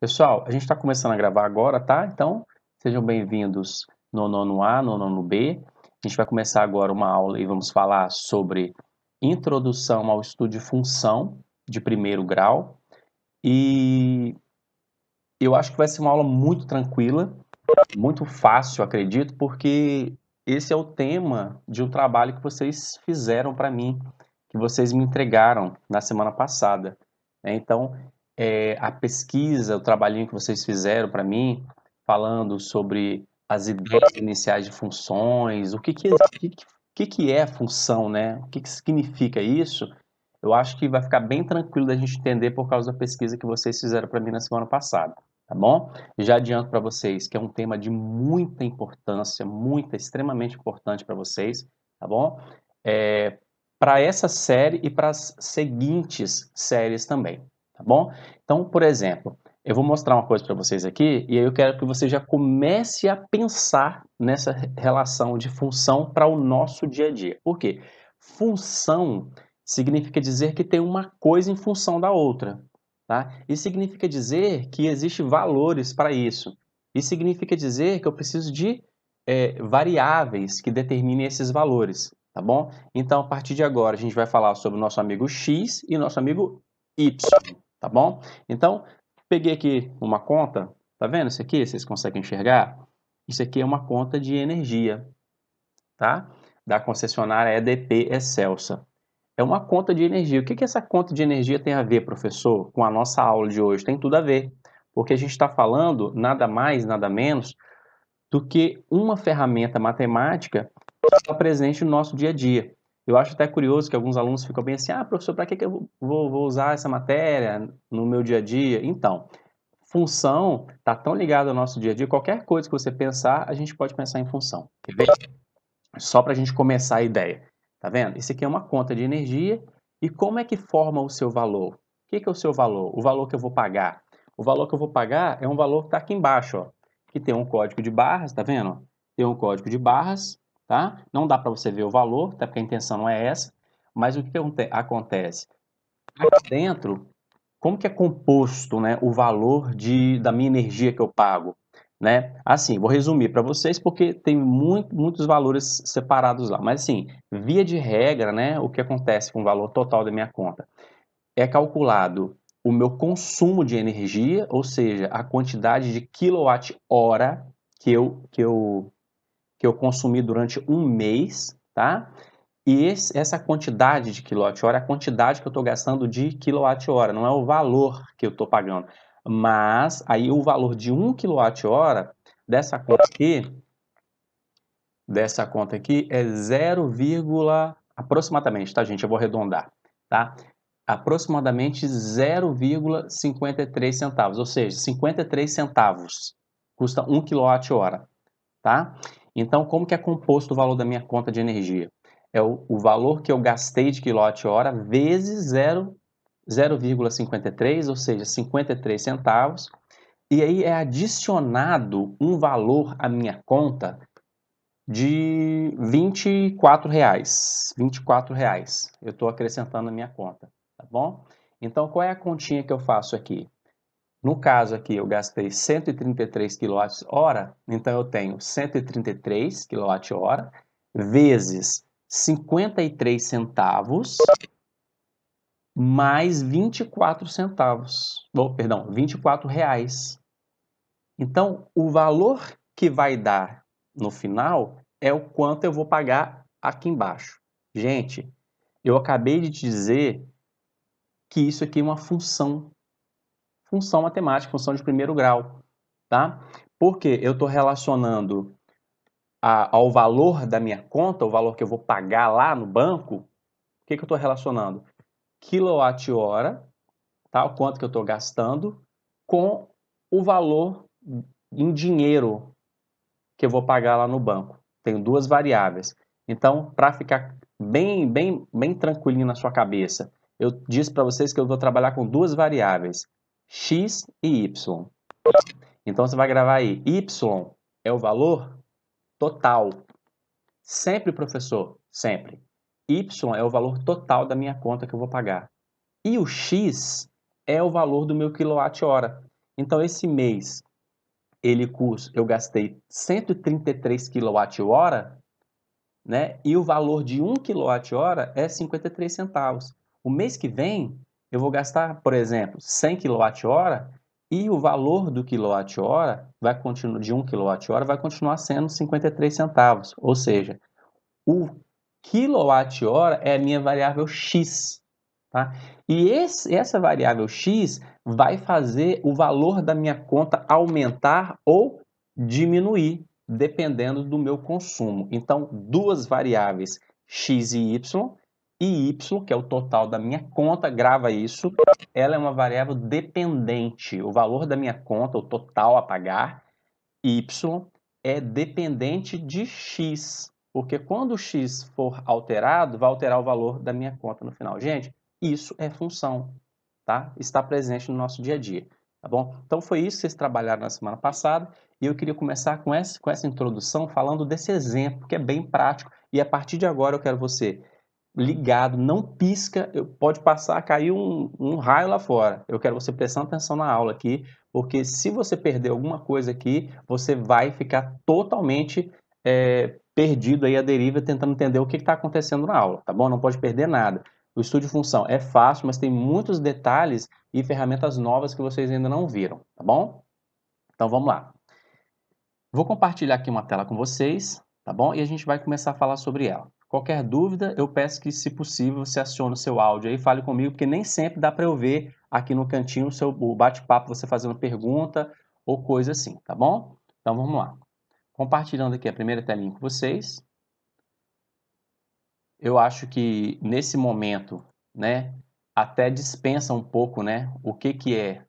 Pessoal, a gente está começando a gravar agora, tá? Então, sejam bem-vindos no nono A, no nono B. A gente vai começar agora uma aula e vamos falar sobre introdução ao estudo de função de primeiro grau. E eu acho que vai ser uma aula muito tranquila, muito fácil, acredito, porque esse é o tema de um trabalho que vocês fizeram para mim que vocês me entregaram na semana passada. Né? Então, é, a pesquisa, o trabalhinho que vocês fizeram para mim, falando sobre as ideias iniciais de funções, o que que, que, que é função, né? O que, que significa isso? Eu acho que vai ficar bem tranquilo da gente entender por causa da pesquisa que vocês fizeram para mim na semana passada, tá bom? Já adianto para vocês que é um tema de muita importância, muita, extremamente importante para vocês, tá bom? É, para essa série e para as seguintes séries também, tá bom? Então, por exemplo, eu vou mostrar uma coisa para vocês aqui e aí eu quero que você já comece a pensar nessa relação de função para o nosso dia a dia. Por quê? Função significa dizer que tem uma coisa em função da outra, tá? E significa dizer que existem valores para isso. E significa dizer que eu preciso de é, variáveis que determinem esses valores tá bom? Então, a partir de agora, a gente vai falar sobre o nosso amigo X e nosso amigo Y, tá bom? Então, peguei aqui uma conta, tá vendo isso aqui? Vocês conseguem enxergar? Isso aqui é uma conta de energia, tá? Da concessionária EDP Excelsa. É uma conta de energia. O que, que essa conta de energia tem a ver, professor, com a nossa aula de hoje? Tem tudo a ver, porque a gente está falando nada mais, nada menos do que uma ferramenta matemática está presente no nosso dia a dia. Eu acho até curioso que alguns alunos ficam bem assim, ah, professor, para que, que eu vou, vou usar essa matéria no meu dia a dia? Então, função está tão ligada ao nosso dia a dia, qualquer coisa que você pensar, a gente pode pensar em função. Tá Só para a gente começar a ideia. Tá vendo? Isso aqui é uma conta de energia. E como é que forma o seu valor? O que, que é o seu valor? O valor que eu vou pagar. O valor que eu vou pagar é um valor que está aqui embaixo, ó, que tem um código de barras, tá vendo? Tem um código de barras tá? Não dá para você ver o valor, até tá? porque a intenção não é essa, mas o que acontece? Aqui dentro, como que é composto né, o valor de, da minha energia que eu pago? Né? Assim, vou resumir para vocês porque tem muito, muitos valores separados lá. Mas assim, via de regra, né, o que acontece com o valor total da minha conta? É calculado o meu consumo de energia, ou seja, a quantidade de quilowatt-hora que eu, que eu que eu consumi durante um mês, tá? E esse, essa quantidade de quilowatt-hora é a quantidade que eu estou gastando de quilowatt-hora, não é o valor que eu estou pagando. Mas aí o valor de um quilowatt-hora dessa conta aqui, dessa conta aqui é 0, aproximadamente, tá gente? Eu vou arredondar, tá? Aproximadamente 0,53 centavos, ou seja, 53 centavos custa 1 quilowatt-hora, tá? Então, como que é composto o valor da minha conta de energia? É o, o valor que eu gastei de quilowatt-hora vezes 0,53, ou seja, 53 centavos. E aí é adicionado um valor à minha conta de R$ reais. R$ reais. Eu estou acrescentando a minha conta, tá bom? Então, qual é a continha que eu faço aqui? No caso aqui, eu gastei 133 kWh, então eu tenho 133 kWh vezes 53 centavos mais 24 centavos, bom, perdão, 24 reais. Então, o valor que vai dar no final é o quanto eu vou pagar aqui embaixo. Gente, eu acabei de te dizer que isso aqui é uma função função matemática, função de primeiro grau, tá? Porque eu estou relacionando a, ao valor da minha conta, o valor que eu vou pagar lá no banco, o que, que eu estou relacionando? Quilowatt-hora, tá? o quanto que eu estou gastando, com o valor em dinheiro que eu vou pagar lá no banco. Tenho duas variáveis. Então, para ficar bem, bem, bem tranquilinho na sua cabeça, eu disse para vocês que eu vou trabalhar com duas variáveis x e y. Então você vai gravar aí, y é o valor total. Sempre, professor, sempre. y é o valor total da minha conta que eu vou pagar. E o x é o valor do meu quilowatt-hora. Então esse mês ele custa, eu gastei 133 quilowatt-hora, né? E o valor de 1 quilowatt-hora é 53 centavos. O mês que vem eu vou gastar, por exemplo, 100 kWh e o valor do kWh vai continuar de 1 kWh vai continuar sendo 53 centavos, ou seja, o kWh é a minha variável x, tá? E esse, essa variável x vai fazer o valor da minha conta aumentar ou diminuir dependendo do meu consumo. Então, duas variáveis x e y e y, que é o total da minha conta, grava isso, ela é uma variável dependente. O valor da minha conta, o total a pagar, y, é dependente de x. Porque quando o x for alterado, vai alterar o valor da minha conta no final. Gente, isso é função, tá? Está presente no nosso dia a dia, tá bom? Então foi isso que vocês trabalharam na semana passada. E eu queria começar com essa, com essa introdução falando desse exemplo, que é bem prático. E a partir de agora eu quero você ligado, não pisca, pode passar, cair um, um raio lá fora. Eu quero você prestando atenção na aula aqui, porque se você perder alguma coisa aqui, você vai ficar totalmente é, perdido aí a deriva, tentando entender o que está acontecendo na aula, tá bom? Não pode perder nada. O estudo de função é fácil, mas tem muitos detalhes e ferramentas novas que vocês ainda não viram, tá bom? Então vamos lá. Vou compartilhar aqui uma tela com vocês, tá bom? E a gente vai começar a falar sobre ela. Qualquer dúvida, eu peço que, se possível, você acione o seu áudio aí, fale comigo, porque nem sempre dá para eu ver aqui no cantinho o seu bate-papo, você fazendo pergunta ou coisa assim, tá bom? Então vamos lá. Compartilhando aqui a primeira telinha com vocês. Eu acho que nesse momento, né, até dispensa um pouco, né, o que que é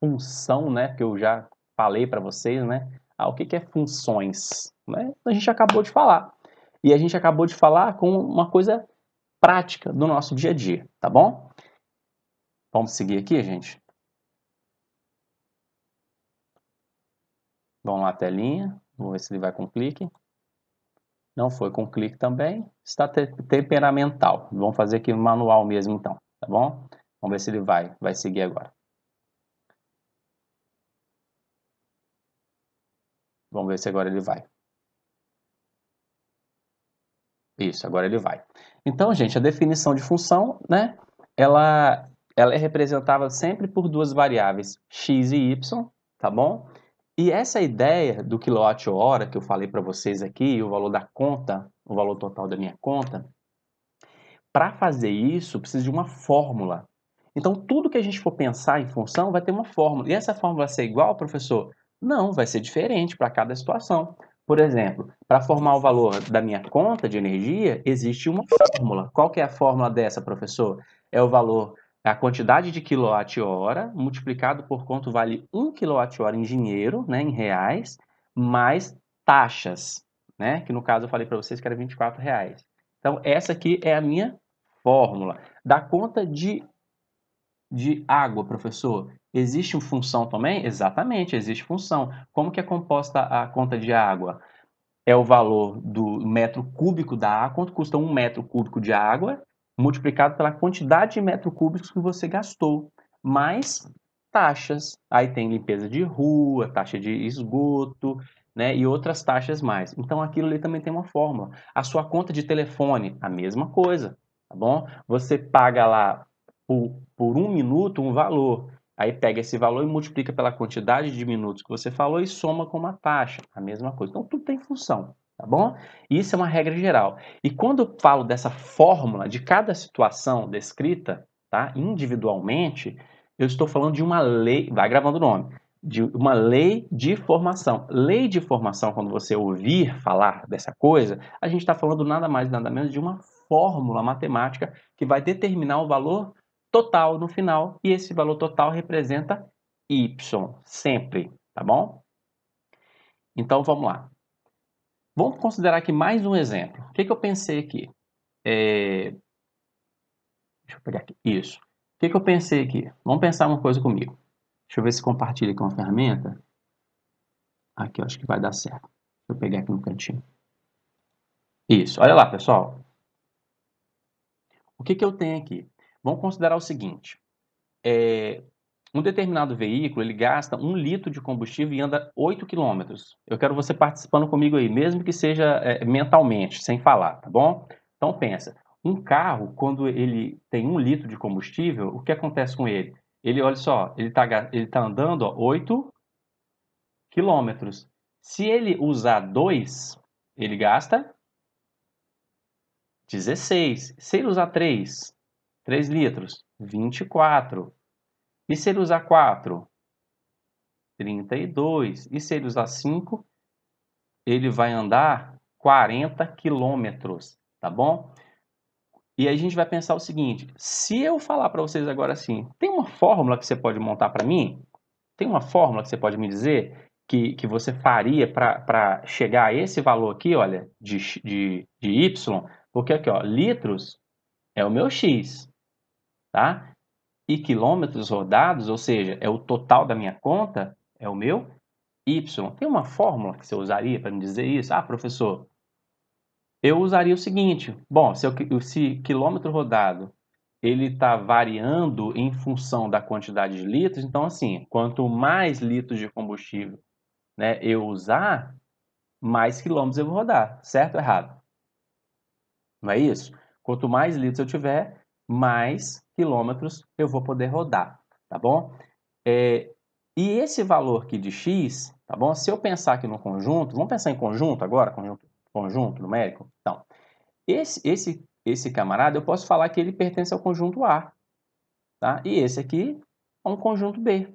função, né, que eu já falei para vocês, né? Ah, o que que é funções, né? A gente acabou de falar. E a gente acabou de falar com uma coisa prática do nosso dia a dia, tá bom? Vamos seguir aqui, gente? Vamos lá, telinha. Vamos ver se ele vai com clique. Não foi com clique também. Está te temperamental. Vamos fazer aqui manual mesmo, então, tá bom? Vamos ver se ele vai, vai seguir agora. Vamos ver se agora ele vai. Isso, agora ele vai. Então, gente, a definição de função, né, ela, ela é representada sempre por duas variáveis, x e y, tá bom? E essa ideia do quilowatt-hora que eu falei para vocês aqui, o valor da conta, o valor total da minha conta, para fazer isso, precisa de uma fórmula. Então, tudo que a gente for pensar em função vai ter uma fórmula. E essa fórmula vai ser igual, professor? Não, vai ser diferente para cada situação. Por exemplo, para formar o valor da minha conta de energia, existe uma fórmula. Qual que é a fórmula dessa, professor? É o valor, a quantidade de quilowatt-hora multiplicado por quanto vale um quilowatt-hora em dinheiro, né, em reais, mais taxas, né, que no caso eu falei para vocês que era 24 reais. Então, essa aqui é a minha fórmula. Da conta de, de água, professor, Existe função também? Exatamente, existe função. Como que é composta a conta de água? É o valor do metro cúbico da água, quanto custa um metro cúbico de água, multiplicado pela quantidade de metro cúbicos que você gastou, mais taxas. Aí tem limpeza de rua, taxa de esgoto, né, e outras taxas mais. Então aquilo ali também tem uma fórmula. A sua conta de telefone, a mesma coisa, tá bom? Você paga lá por, por um minuto um valor. Aí pega esse valor e multiplica pela quantidade de minutos que você falou e soma com uma taxa, a mesma coisa. Então tudo tem função, tá bom? Isso é uma regra geral. E quando eu falo dessa fórmula de cada situação descrita, tá, individualmente, eu estou falando de uma lei, vai gravando o nome, de uma lei de formação. Lei de formação, quando você ouvir falar dessa coisa, a gente está falando nada mais nada menos de uma fórmula matemática que vai determinar o valor total no final e esse valor total representa y sempre, tá bom? Então vamos lá. Vamos considerar aqui mais um exemplo. O que, que eu pensei aqui? É... Deixa eu pegar aqui. Isso. O que, que eu pensei aqui? Vamos pensar uma coisa comigo. Deixa eu ver se compartilha aqui uma ferramenta. Aqui, eu acho que vai dar certo. Deixa eu pegar aqui no cantinho. Isso. Olha lá, pessoal. O que, que eu tenho aqui? Vamos considerar o seguinte: é, um determinado veículo ele gasta um litro de combustível e anda 8 quilômetros. Eu quero você participando comigo aí, mesmo que seja é, mentalmente, sem falar, tá bom? Então pensa, um carro quando ele tem um litro de combustível, o que acontece com ele? Ele olha só, ele está ele tá andando ó, 8 quilômetros. Se ele usar 2, ele gasta 16. Se ele usar 3, 3 litros, 24. E se ele usar 4? 32. E se ele usar 5? Ele vai andar 40 quilômetros, tá bom? E aí a gente vai pensar o seguinte: se eu falar para vocês agora assim, tem uma fórmula que você pode montar para mim? Tem uma fórmula que você pode me dizer que, que você faria para chegar a esse valor aqui, olha, de, de, de Y? Porque aqui, ó, litros é o meu X tá? E quilômetros rodados, ou seja, é o total da minha conta, é o meu Y. Tem uma fórmula que você usaria para me dizer isso? Ah, professor, eu usaria o seguinte. Bom, se, eu, se quilômetro rodado ele está variando em função da quantidade de litros, então assim, quanto mais litros de combustível né, eu usar, mais quilômetros eu vou rodar, certo ou errado? Não é isso? Quanto mais litros eu tiver, mais quilômetros eu vou poder rodar, tá bom? É, e esse valor aqui de x, tá bom? Se eu pensar aqui no conjunto, vamos pensar em conjunto agora, conjunto, conjunto numérico? Então, esse, esse, esse camarada, eu posso falar que ele pertence ao conjunto A, tá? E esse aqui é um conjunto B.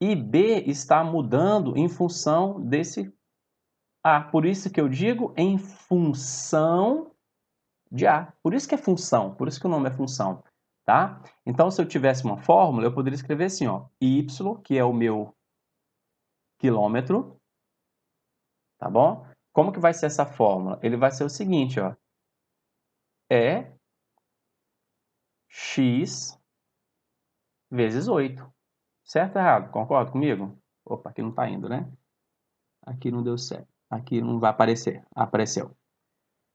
E B está mudando em função desse A. Por isso que eu digo em função de A. Por isso que é função, por isso que o nome é função, tá? Então, se eu tivesse uma fórmula, eu poderia escrever assim, ó, y, que é o meu quilômetro, tá bom? Como que vai ser essa fórmula? Ele vai ser o seguinte, ó, é x vezes 8, certo ou errado? Concorda comigo? Opa, aqui não tá indo, né? Aqui não deu certo. Aqui não vai aparecer. Apareceu.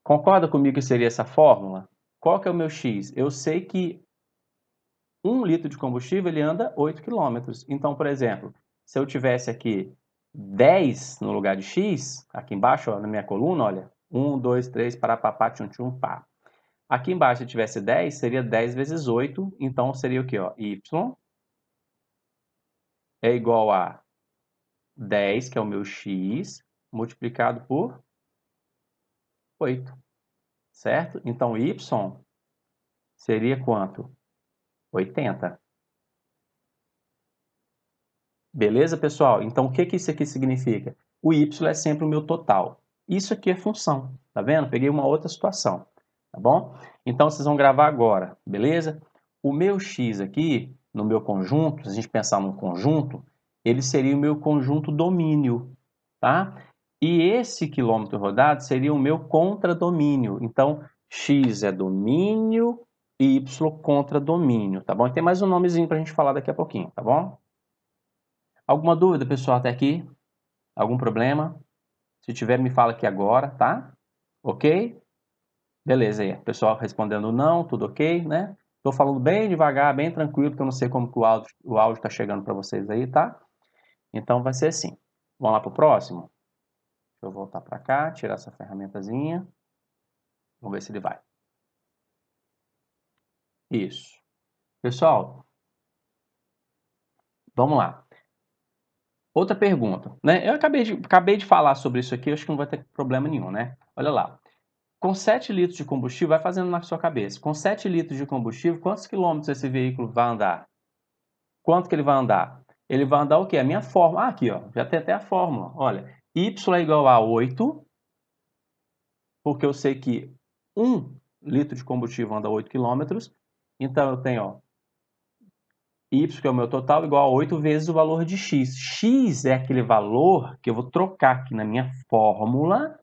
Concorda comigo que seria essa fórmula? Qual que é o meu x? Eu sei que um litro de combustível ele anda 8 km. Então, por exemplo, se eu tivesse aqui 10 no lugar de x, aqui embaixo, ó, na minha coluna, olha, 1, 2, 3, para papá, tchum, tchum, pá. Aqui embaixo, se eu tivesse 10, seria 10 vezes 8, então seria o quê? Ó? Y é igual a 10, que é o meu x, multiplicado por 8. Certo? Então, y seria quanto? 80. Beleza, pessoal? Então, o que, que isso aqui significa? O y é sempre o meu total. Isso aqui é função, tá vendo? Peguei uma outra situação, tá bom? Então, vocês vão gravar agora, beleza? O meu x aqui, no meu conjunto, se a gente pensar no conjunto, ele seria o meu conjunto domínio, tá? E esse quilômetro rodado seria o meu contradomínio. Então, x é domínio e y contradomínio, tá bom? E tem mais um nomezinho para a gente falar daqui a pouquinho, tá bom? Alguma dúvida, pessoal, até aqui? Algum problema? Se tiver, me fala aqui agora, tá? Ok? Beleza aí, pessoal respondendo não, tudo ok, né? Estou falando bem devagar, bem tranquilo, porque eu não sei como que o áudio está chegando para vocês aí, tá? Então vai ser assim. Vamos lá para o próximo? Deixa eu voltar para cá, tirar essa ferramentazinha. Vamos ver se ele vai. Isso. Pessoal, vamos lá. Outra pergunta, né? Eu acabei de, acabei de falar sobre isso aqui, acho que não vai ter problema nenhum, né? Olha lá. Com 7 litros de combustível, vai fazendo na sua cabeça. Com 7 litros de combustível, quantos quilômetros esse veículo vai andar? Quanto que ele vai andar? Ele vai andar o quê? A minha fórmula. Ah, aqui, ó. Já tem até a fórmula. Olha, y é igual a 8, porque eu sei que 1 litro de combustível anda 8 km, então eu tenho ó, y, que é o meu total, igual a 8 vezes o valor de x. x é aquele valor que eu vou trocar aqui na minha fórmula,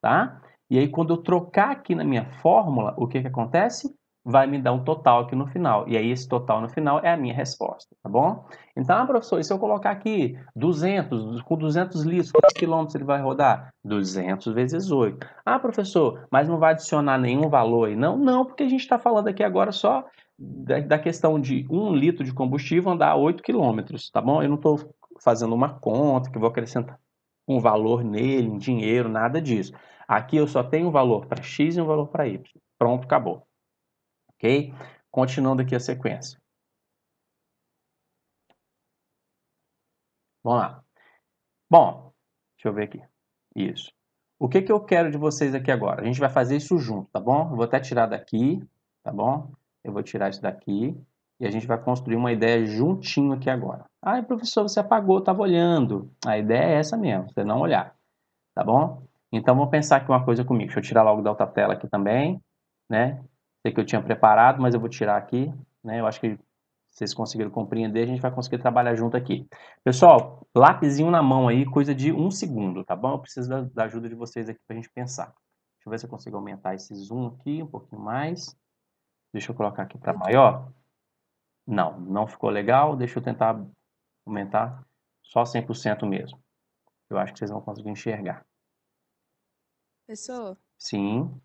tá? E aí, quando eu trocar aqui na minha fórmula, o que, que acontece? vai me dar um total aqui no final. E aí, esse total no final é a minha resposta, tá bom? Então, ah, professor, e se eu colocar aqui 200, com 200 litros, quantos quilômetros ele vai rodar? 200 vezes 8. Ah, professor, mas não vai adicionar nenhum valor aí, não? Não, porque a gente está falando aqui agora só da, da, questão de um litro de combustível andar 8 quilômetros, tá bom? Eu não estou fazendo uma conta que vou acrescentar um valor nele, um dinheiro, nada disso. Aqui eu só tenho um valor para X e um valor para Y. Pronto, acabou ok? Continuando aqui a sequência. Vamos lá. Bom, deixa eu ver aqui. Isso. O que, que eu quero de vocês aqui agora? A gente vai fazer isso junto, tá bom? Eu vou até tirar daqui, tá bom? Eu vou tirar isso daqui e a gente vai construir uma ideia juntinho aqui agora. Ah, professor, você apagou, estava olhando. A ideia é essa mesmo, você não olhar, tá bom? Então, vamos pensar aqui uma coisa comigo. Deixa eu tirar logo da outra tela aqui também, né? sei que eu tinha preparado, mas eu vou tirar aqui, né? Eu acho que vocês conseguiram compreender, a gente vai conseguir trabalhar junto aqui. Pessoal, lápisinho na mão aí, coisa de um segundo, tá bom? Eu preciso da, da ajuda de vocês aqui para a gente pensar. Deixa eu ver se eu consigo aumentar esse zoom aqui um pouquinho mais. Deixa eu colocar aqui para maior. Não, não ficou legal. Deixa eu tentar aumentar só 100% mesmo. Eu acho que vocês vão conseguir enxergar. Pessoal? Sim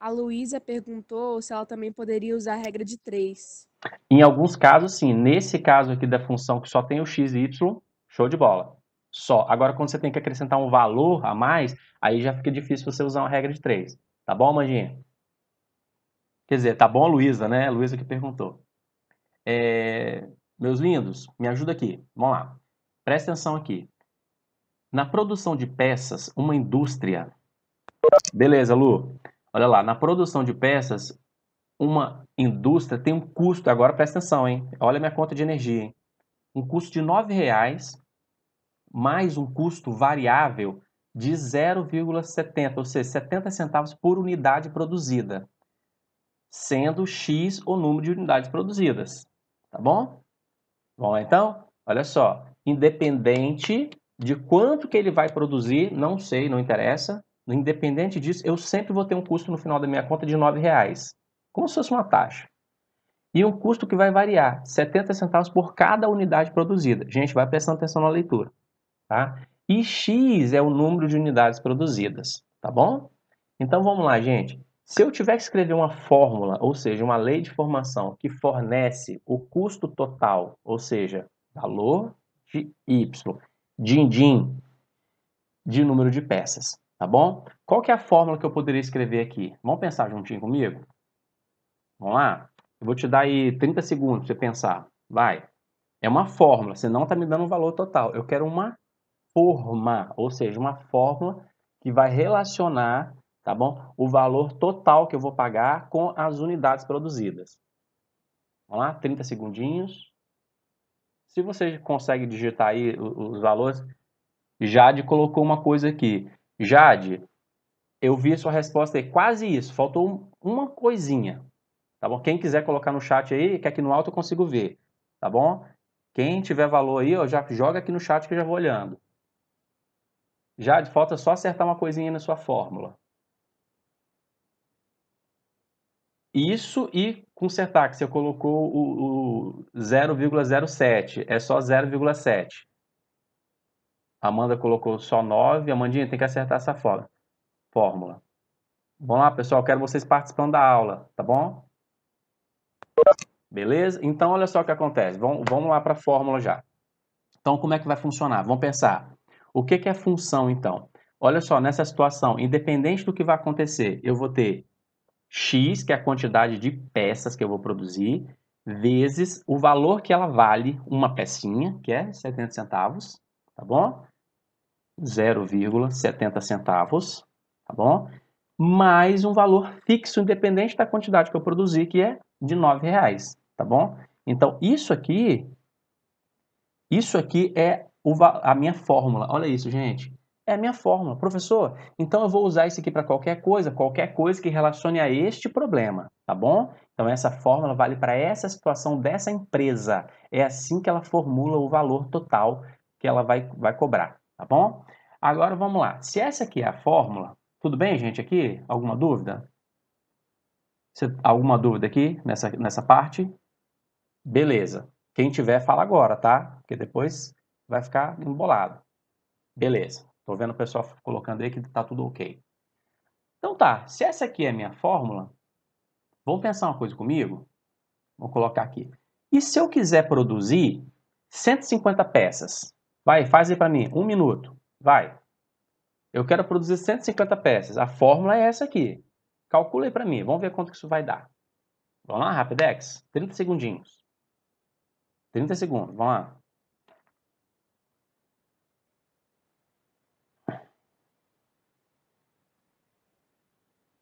a Luísa perguntou se ela também poderia usar a regra de 3. Em alguns casos, sim. Nesse caso aqui da função que só tem o x e y, show de bola. Só. Agora, quando você tem que acrescentar um valor a mais, aí já fica difícil você usar uma regra de 3. Tá bom, Mandinha? Quer dizer, tá bom, Luísa, né? Luísa que perguntou. É... Meus lindos, me ajuda aqui. Vamos lá. Presta atenção aqui. Na produção de peças, uma indústria. Beleza, Lu. Olha lá, na produção de peças, uma indústria tem um custo, agora presta atenção, hein? Olha a minha conta de energia, hein? Um custo de R$ reais mais um custo variável de 0,70, ou seja, 70 centavos por unidade produzida, sendo X o número de unidades produzidas, tá bom? Bom, então, olha só, independente de quanto que ele vai produzir, não sei, não interessa, Independente disso, eu sempre vou ter um custo no final da minha conta de R$ reais, como se fosse uma taxa. E um custo que vai variar, 70 centavos por cada unidade produzida. Gente, vai prestando atenção na leitura, tá? E X é o número de unidades produzidas, tá bom? Então vamos lá, gente. Se eu tiver que escrever uma fórmula, ou seja, uma lei de formação que fornece o custo total, ou seja, valor de Y, din-din, de número de peças. Tá bom? Qual que é a fórmula que eu poderia escrever aqui? Vamos pensar juntinho comigo? Vamos lá? Eu vou te dar aí 30 segundos para você pensar. Vai. É uma fórmula, você não está me dando um valor total. Eu quero uma forma, ou seja, uma fórmula que vai relacionar, tá bom? O valor total que eu vou pagar com as unidades produzidas. Vamos lá, 30 segundinhos. Se você consegue digitar aí os valores, Jade colocou uma coisa aqui. Jade, eu vi a sua resposta aí, quase isso, faltou uma coisinha, tá bom? Quem quiser colocar no chat aí, que aqui no alto eu consigo ver, tá bom? Quem tiver valor aí, ó, já joga aqui no chat que eu já vou olhando. Jade, falta só acertar uma coisinha na sua fórmula. Isso e consertar, que você colocou o, o 0,07, é só 0,7. Amanda colocou só 9. Amandinha, tem que acertar essa fórmula. Vamos lá, pessoal. Quero vocês participando da aula, tá bom? Beleza? Então, olha só o que acontece. Vamos, vamos lá para a fórmula já. Então, como é que vai funcionar? Vamos pensar. O que, que é função, então? Olha só, nessa situação, independente do que vai acontecer, eu vou ter x, que é a quantidade de peças que eu vou produzir, vezes o valor que ela vale, uma pecinha, que é 70 centavos, tá bom? 0,70 centavos, tá bom? Mais um valor fixo independente da quantidade que eu produzir, que é de R$ reais, tá bom? Então, isso aqui isso aqui é a minha fórmula. Olha isso, gente. É a minha fórmula. Professor, então eu vou usar isso aqui para qualquer coisa, qualquer coisa que relacione a este problema, tá bom? Então essa fórmula vale para essa situação dessa empresa. É assim que ela formula o valor total que ela vai, vai cobrar tá bom? Agora vamos lá. Se essa aqui é a fórmula, tudo bem, gente, aqui? Alguma dúvida? Você, alguma dúvida aqui nessa, nessa parte? Beleza. Quem tiver, fala agora, tá? Porque depois vai ficar embolado. Beleza. Tô vendo o pessoal colocando aí que tá tudo ok. Então tá, se essa aqui é a minha fórmula, vamos pensar uma coisa comigo? Vou colocar aqui. E se eu quiser produzir 150 peças? Vai, faz aí para mim, um minuto. Vai. Eu quero produzir 150 peças. A fórmula é essa aqui. Calcula aí para mim. Vamos ver quanto que isso vai dar. Vamos lá, Rapidex? 30 segundinhos. 30 segundos, vamos lá.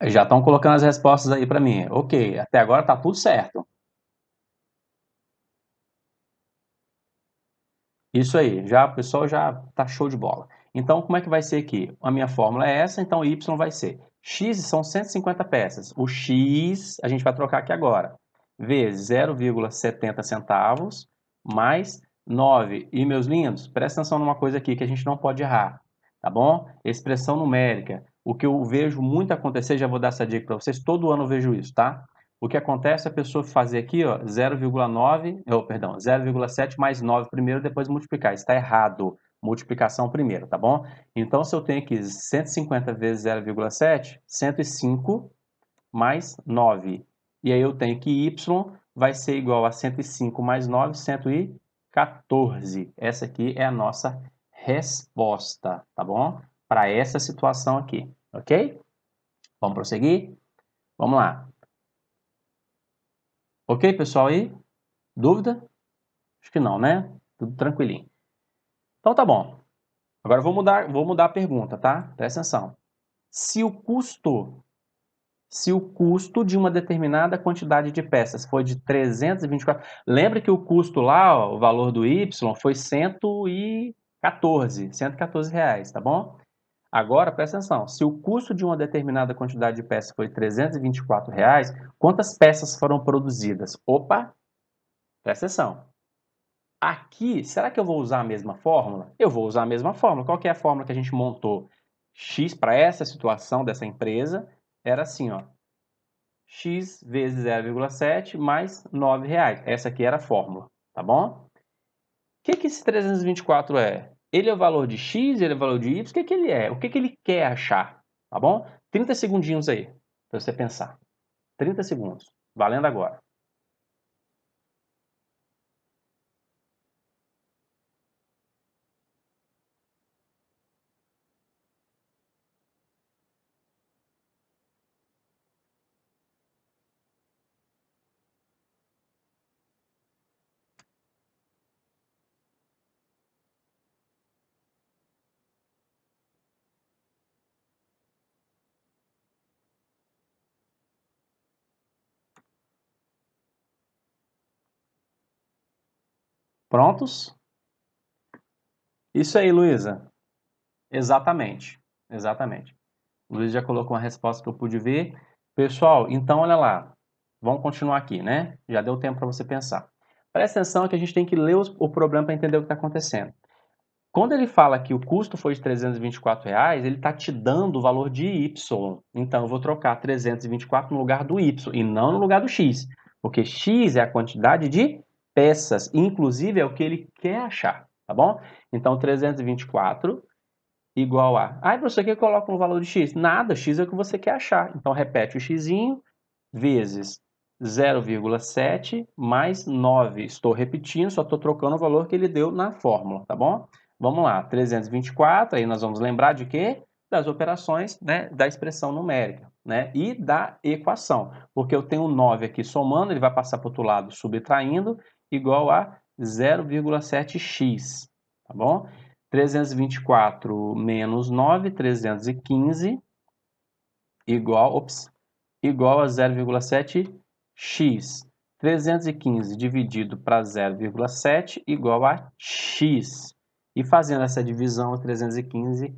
Já estão colocando as respostas aí para mim. Ok, até agora está tudo certo. Isso aí, já o pessoal já tá show de bola. Então, como é que vai ser aqui? A minha fórmula é essa, então Y vai ser. X são 150 peças. O X a gente vai trocar aqui agora. V, 0,70 centavos, mais 9. E, meus lindos, presta atenção numa coisa aqui que a gente não pode errar, tá bom? Expressão numérica. O que eu vejo muito acontecer, já vou dar essa dica para vocês, todo ano eu vejo isso, tá? O que acontece é a pessoa fazer aqui, ó, 0,9, é, oh, perdão, 0,7 mais 9 primeiro, depois multiplicar. Está errado. Multiplicação primeiro, tá bom? Então, se eu tenho aqui 150 vezes 0,7, 105 mais 9. E aí eu tenho que y vai ser igual a 105 mais 9, 114. Essa aqui é a nossa resposta, tá bom? Para essa situação aqui, ok? Vamos prosseguir? Vamos lá. Ok, pessoal aí? Dúvida? Acho que não, né? Tudo tranquilinho. Então tá bom. Agora vou mudar, vou mudar a pergunta, tá? Presta atenção. Se o custo se o custo de uma determinada quantidade de peças foi de 324, lembra que o custo lá, ó, o valor do Y foi 114, 114 reais, tá bom? Agora, presta atenção, se o custo de uma determinada quantidade de peças foi R$ reais, quantas peças foram produzidas? Opa, presta atenção. Aqui, será que eu vou usar a mesma fórmula? Eu vou usar a mesma fórmula. Qual que é a fórmula que a gente montou? X para essa situação dessa empresa era assim, ó. X vezes 0,7 mais R$ reais. Essa aqui era a fórmula, tá bom? O que, que esse 324 é? Ele é o valor de x, ele é o valor de y, o que, que ele é? O que, que ele quer achar? Tá bom? 30 segundinhos aí, para você pensar. 30 segundos, valendo agora. Prontos? Isso aí, Luísa. Exatamente. Exatamente. Luísa já colocou uma resposta que eu pude ver. Pessoal, então olha lá. Vamos continuar aqui, né? Já deu tempo para você pensar. Presta atenção que a gente tem que ler o problema para entender o que está acontecendo. Quando ele fala que o custo foi de 324 reais, ele está te dando o valor de Y. Então, eu vou trocar 324 no lugar do Y e não no lugar do X, porque X é a quantidade de peças, inclusive é o que ele quer achar, tá bom? Então, 324 igual a... Aí ah, professor, coloca o valor de x? Nada, x é o que você quer achar. Então, repete o xzinho vezes 0,7 mais 9. Estou repetindo, só estou trocando o valor que ele deu na fórmula, tá bom? Vamos lá, 324, aí nós vamos lembrar de quê? Das operações né, da expressão numérica né, e da equação. Porque eu tenho 9 aqui somando, ele vai passar para o outro lado subtraindo, igual a 0,7x, tá bom? 324 menos 9, 315, igual, ops, igual a 0,7x. 315 dividido para 0,7 igual a x. E fazendo essa divisão, 315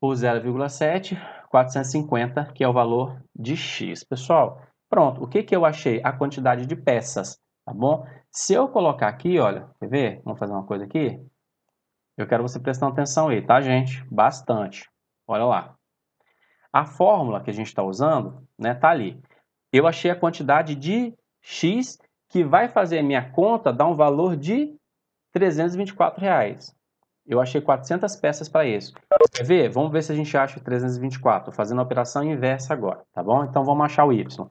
por 0,7, 450, que é o valor de x. Pessoal, pronto. O que, que eu achei? A quantidade de peças tá bom? Se eu colocar aqui, olha, quer ver? Vamos fazer uma coisa aqui? Eu quero você prestar atenção aí, tá, gente? Bastante. Olha lá. A fórmula que a gente está usando, né, tá ali. Eu achei a quantidade de X que vai fazer a minha conta dar um valor de 324 reais. Eu achei 400 peças para isso. Quer ver? Vamos ver se a gente acha 324. Fazendo a operação inversa agora, tá bom? Então vamos achar o Y.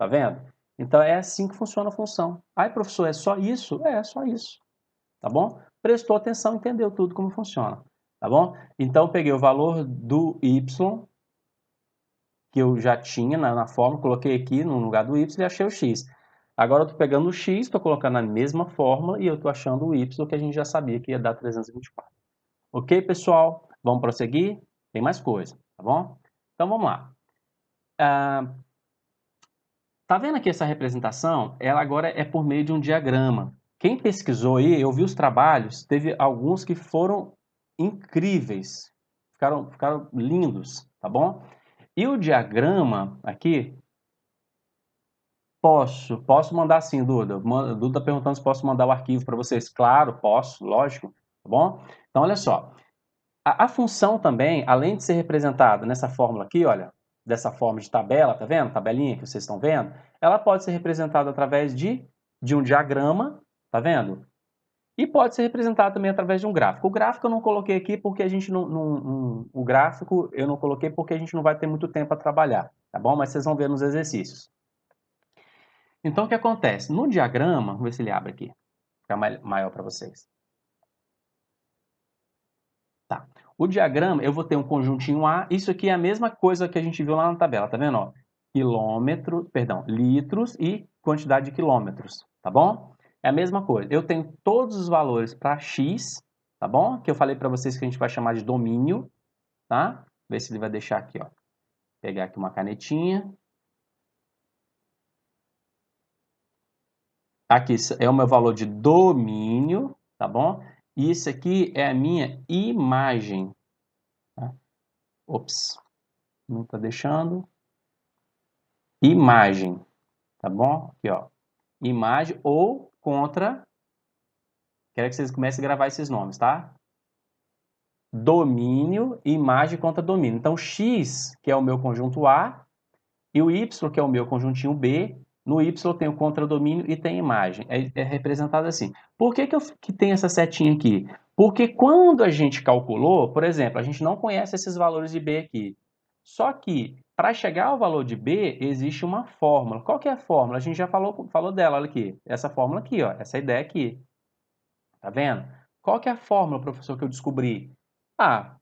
Tá vendo? Então é assim que funciona a função. aí professor, é só isso? É, é só isso. Tá bom? Prestou atenção, entendeu tudo como funciona. Tá bom? Então eu peguei o valor do y que eu já tinha na, na fórmula, coloquei aqui no lugar do y e achei o x. Agora eu estou pegando o x, estou colocando na mesma fórmula e eu estou achando o y que a gente já sabia que ia dar 324. Ok, pessoal? Vamos prosseguir? Tem mais coisa, tá bom? Então vamos lá. Ah, Tá vendo aqui essa representação? Ela agora é por meio de um diagrama. Quem pesquisou aí, eu vi os trabalhos, teve alguns que foram incríveis, ficaram, ficaram lindos, tá bom? E o diagrama aqui, posso, posso mandar sim, Duda. Duda tá perguntando se posso mandar o arquivo para vocês. Claro, posso, lógico, tá bom? Então, olha só. A, a função também, além de ser representada nessa fórmula aqui, olha, dessa forma de tabela, tá vendo? Tabelinha que vocês estão vendo, ela pode ser representada através de, de um diagrama, tá vendo? E pode ser representada também através de um gráfico. O gráfico eu não coloquei aqui porque a gente não, não, O gráfico eu não coloquei porque a gente não vai ter muito tempo a trabalhar, tá bom? Mas vocês vão ver nos exercícios. Então, o que acontece? No diagrama, vamos ver se ele abre aqui, fica é maior para vocês. O diagrama, eu vou ter um conjuntinho A, isso aqui é a mesma coisa que a gente viu lá na tabela, tá vendo? Ó, quilômetro, perdão, litros e quantidade de quilômetros, tá bom? É a mesma coisa. Eu tenho todos os valores para x, tá bom? Que eu falei para vocês que a gente vai chamar de domínio, tá? Ver se ele vai deixar aqui, ó. Pegar aqui uma canetinha. Aqui é o meu valor de domínio, tá bom? E isso aqui é a minha imagem. Tá? Ops, não está deixando. Imagem, tá bom? Aqui, ó. Imagem ou contra. Quero que vocês comecem a gravar esses nomes, tá? Domínio, imagem contra domínio. Então, x, que é o meu conjunto A, e o y, que é o meu conjuntinho B, no Y tem o contradomínio e tem a imagem. É, é representado assim. Por que, que, eu, que tem essa setinha aqui? Porque quando a gente calculou, por exemplo, a gente não conhece esses valores de B aqui. Só que para chegar ao valor de B, existe uma fórmula. Qual que é a fórmula? A gente já falou, falou dela, olha aqui. Essa fórmula aqui, ó, essa ideia aqui. Tá vendo? Qual que é a fórmula, professor, que eu descobri? Ah,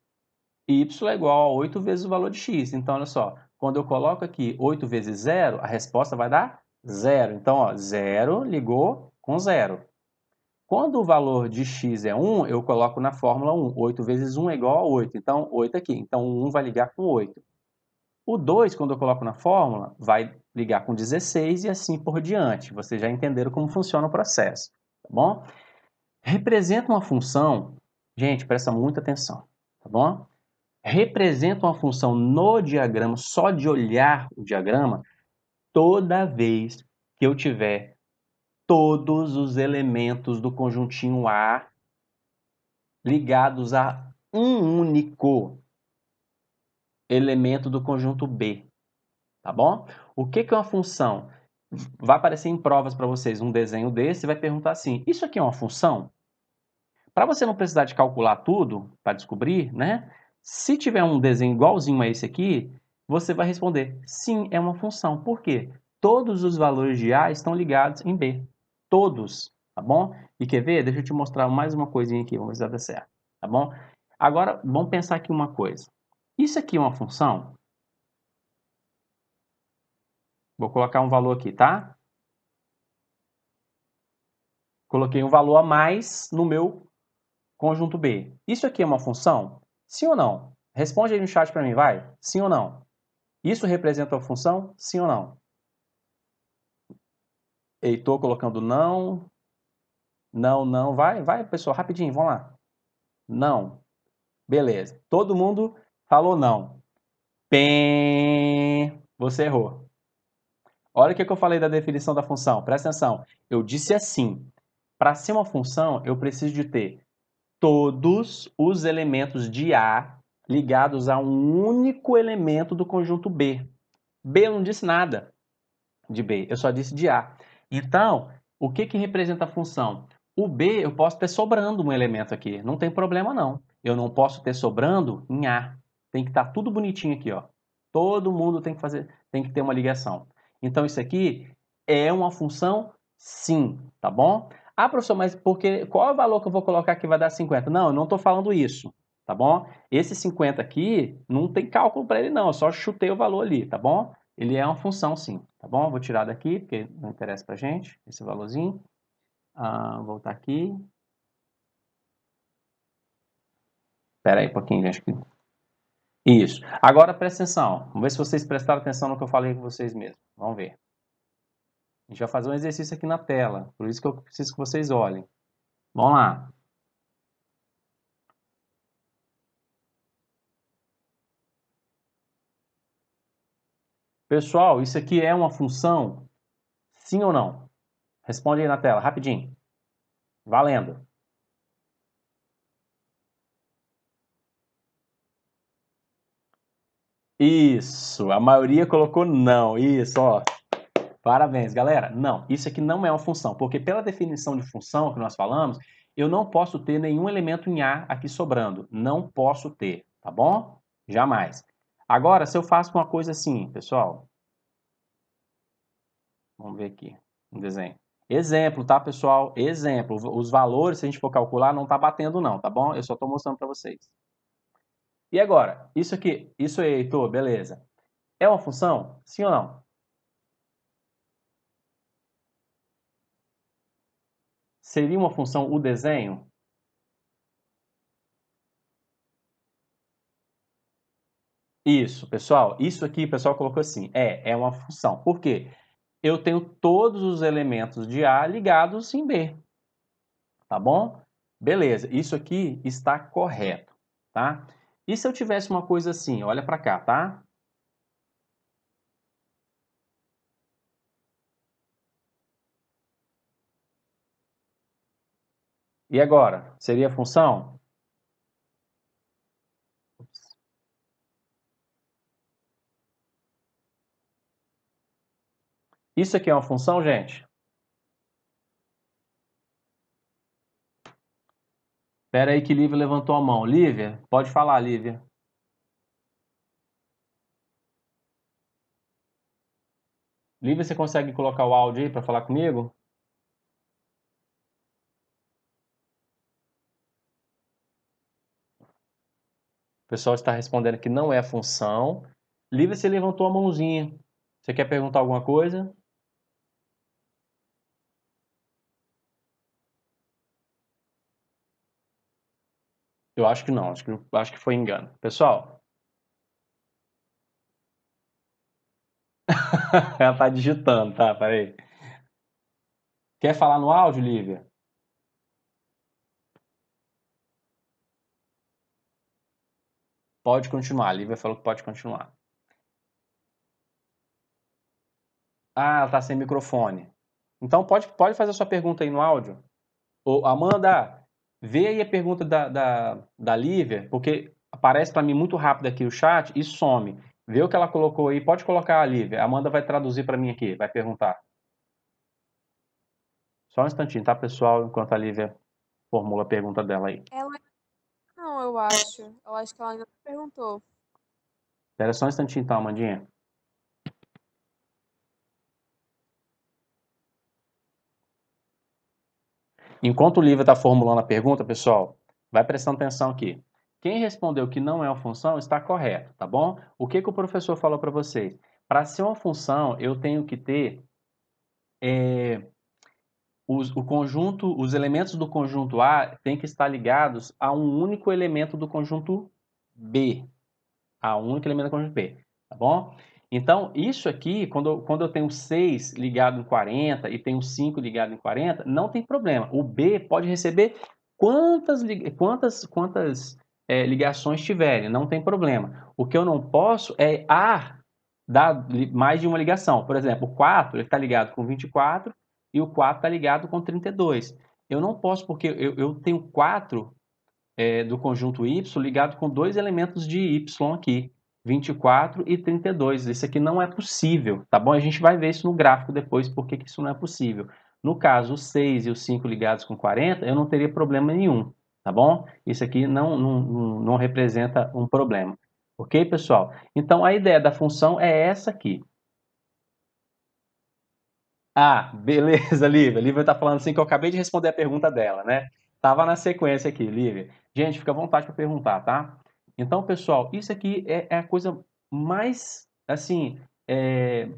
y é igual a 8 vezes o valor de x. Então, olha só, quando eu coloco aqui 8 vezes 0, a resposta vai dar 0. Então, 0 ligou com 0. Quando o valor de x é 1, eu coloco na fórmula 1. 8 vezes 1 é igual a 8. Então, 8 aqui. Então, o 1 vai ligar com 8. O 2, quando eu coloco na fórmula, vai ligar com 16 e assim por diante. Vocês já entenderam como funciona o processo, tá bom? Representa uma função... Gente, presta muita atenção, tá bom? Representa uma função no diagrama, só de olhar o diagrama, toda vez que eu tiver todos os elementos do conjuntinho A ligados a um único elemento do conjunto B. Tá bom? O que, que é uma função? Vai aparecer em provas para vocês um desenho desse e vai perguntar assim: isso aqui é uma função? Para você não precisar de calcular tudo para descobrir, né? Se tiver um desenho igualzinho a esse aqui, você vai responder: sim, é uma função. Por quê? Todos os valores de A estão ligados em B. Todos, tá bom? E quer ver? Deixa eu te mostrar mais uma coisinha aqui, vamos ver se dá certo, tá bom? Agora, vamos pensar aqui uma coisa. Isso aqui é uma função? Vou colocar um valor aqui, tá? Coloquei um valor a mais no meu conjunto B. Isso aqui é uma função? Sim ou não? Responde aí no chat para mim, vai. Sim ou não? Isso representa uma função? Sim ou não? Heitor colocando não. Não, não. Vai, vai, pessoal, rapidinho, vamos lá. Não. Beleza. Todo mundo falou não. Pem. Você errou. Olha o que é eu falei da definição da função. Presta atenção. Eu disse assim. Para ser uma função, eu preciso de ter todos os elementos de A ligados a um único elemento do conjunto B. B eu não disse nada de B, eu só disse de A. Então, o que, que representa a função? O B eu posso ter sobrando um elemento aqui, não tem problema não. Eu não posso ter sobrando em A. Tem que estar tá tudo bonitinho aqui, ó. Todo mundo tem que fazer, tem que ter uma ligação. Então isso aqui é uma função sim, tá bom? Ah, professor, mas porque qual é o valor que eu vou colocar que vai dar 50? Não, eu não estou falando isso tá bom? Esse 50 aqui não tem cálculo para ele não, eu só chutei o valor ali, tá bom? Ele é uma função sim, tá bom? Vou tirar daqui porque não interessa para gente esse valorzinho. Ah, voltar aqui. Espera aí um pouquinho, que Isso. Agora presta atenção. Vamos ver se vocês prestaram atenção no que eu falei com vocês mesmo. Vamos ver. A gente vai fazer um exercício aqui na tela, por isso que eu preciso que vocês olhem. Vamos lá. Pessoal, isso aqui é uma função? Sim ou não? Responde aí na tela, rapidinho. Valendo. Isso, a maioria colocou não. Isso, ó. Parabéns, galera. Não, isso aqui não é uma função, porque pela definição de função que nós falamos, eu não posso ter nenhum elemento em A aqui sobrando. Não posso ter, tá bom? Jamais. Agora, se eu faço uma coisa assim, pessoal. Vamos ver aqui, um desenho. Exemplo, tá, pessoal? Exemplo. Os valores, se a gente for calcular, não tá batendo não, tá bom? Eu só estou mostrando para vocês. E agora? Isso aqui, isso aí, Heitor, beleza. É uma função? Sim ou não? Seria uma função o desenho? Isso, pessoal. Isso aqui, o pessoal colocou assim. É, é uma função. Por quê? Eu tenho todos os elementos de A ligados em B. Tá bom? Beleza. Isso aqui está correto, tá? E se eu tivesse uma coisa assim? Olha para cá, tá? E agora? Seria a função? Isso aqui é uma função, gente? Espera aí que Lívia levantou a mão. Lívia, pode falar, Lívia. Lívia, você consegue colocar o áudio aí para falar comigo? O pessoal está respondendo que não é função. Lívia, você levantou a mãozinha. Você quer perguntar alguma coisa? Eu acho que não, acho que, acho que foi engano. Pessoal. Ela tá digitando, tá? Peraí. Quer falar no áudio, Lívia? Pode continuar. A Lívia falou que pode continuar. Ah, ela tá sem microfone. Então pode, pode fazer a sua pergunta aí no áudio. Ô, Amanda, Vê aí a pergunta da, da, da Lívia, porque aparece para mim muito rápido aqui o chat e some. Vê o que ela colocou aí. Pode colocar a Lívia. A Amanda vai traduzir para mim aqui, vai perguntar. Só um instantinho, tá, pessoal? Enquanto a Lívia formula a pergunta dela aí. Ela não, eu acho. Eu acho que ela ainda não perguntou. Espera só um instantinho, então, Amandinha. Enquanto o livro está formulando a pergunta, pessoal, vai prestando atenção aqui. Quem respondeu que não é uma função está correto, tá bom? O que, que o professor falou para vocês? Para ser uma função, eu tenho que ter é, os, o conjunto, os elementos do conjunto A têm que estar ligados a um único elemento do conjunto B. A um único elemento do conjunto B, tá bom? Então, isso aqui, quando eu, quando eu tenho 6 ligado em 40 e tenho 5 ligado em 40, não tem problema. O B pode receber quantas, quantas, quantas é, ligações tiverem, não tem problema. O que eu não posso é A dar mais de uma ligação. Por exemplo, o 4 está ligado com 24 e o 4 está ligado com 32. Eu não posso, porque eu, eu tenho 4 é, do conjunto Y ligado com dois elementos de Y aqui. 24 e 32. Isso aqui não é possível, tá bom? A gente vai ver isso no gráfico depois, porque que isso não é possível. No caso, os 6 e o 5 ligados com 40, eu não teria problema nenhum, tá bom? Isso aqui não, não, não representa um problema, ok, pessoal? Então, a ideia da função é essa aqui. Ah, beleza, Lívia. Lívia está falando assim que eu acabei de responder a pergunta dela, né? Tava na sequência aqui, Lívia. Gente, fica à vontade para perguntar, tá? Então, pessoal, isso aqui é, é a coisa mais, assim, é,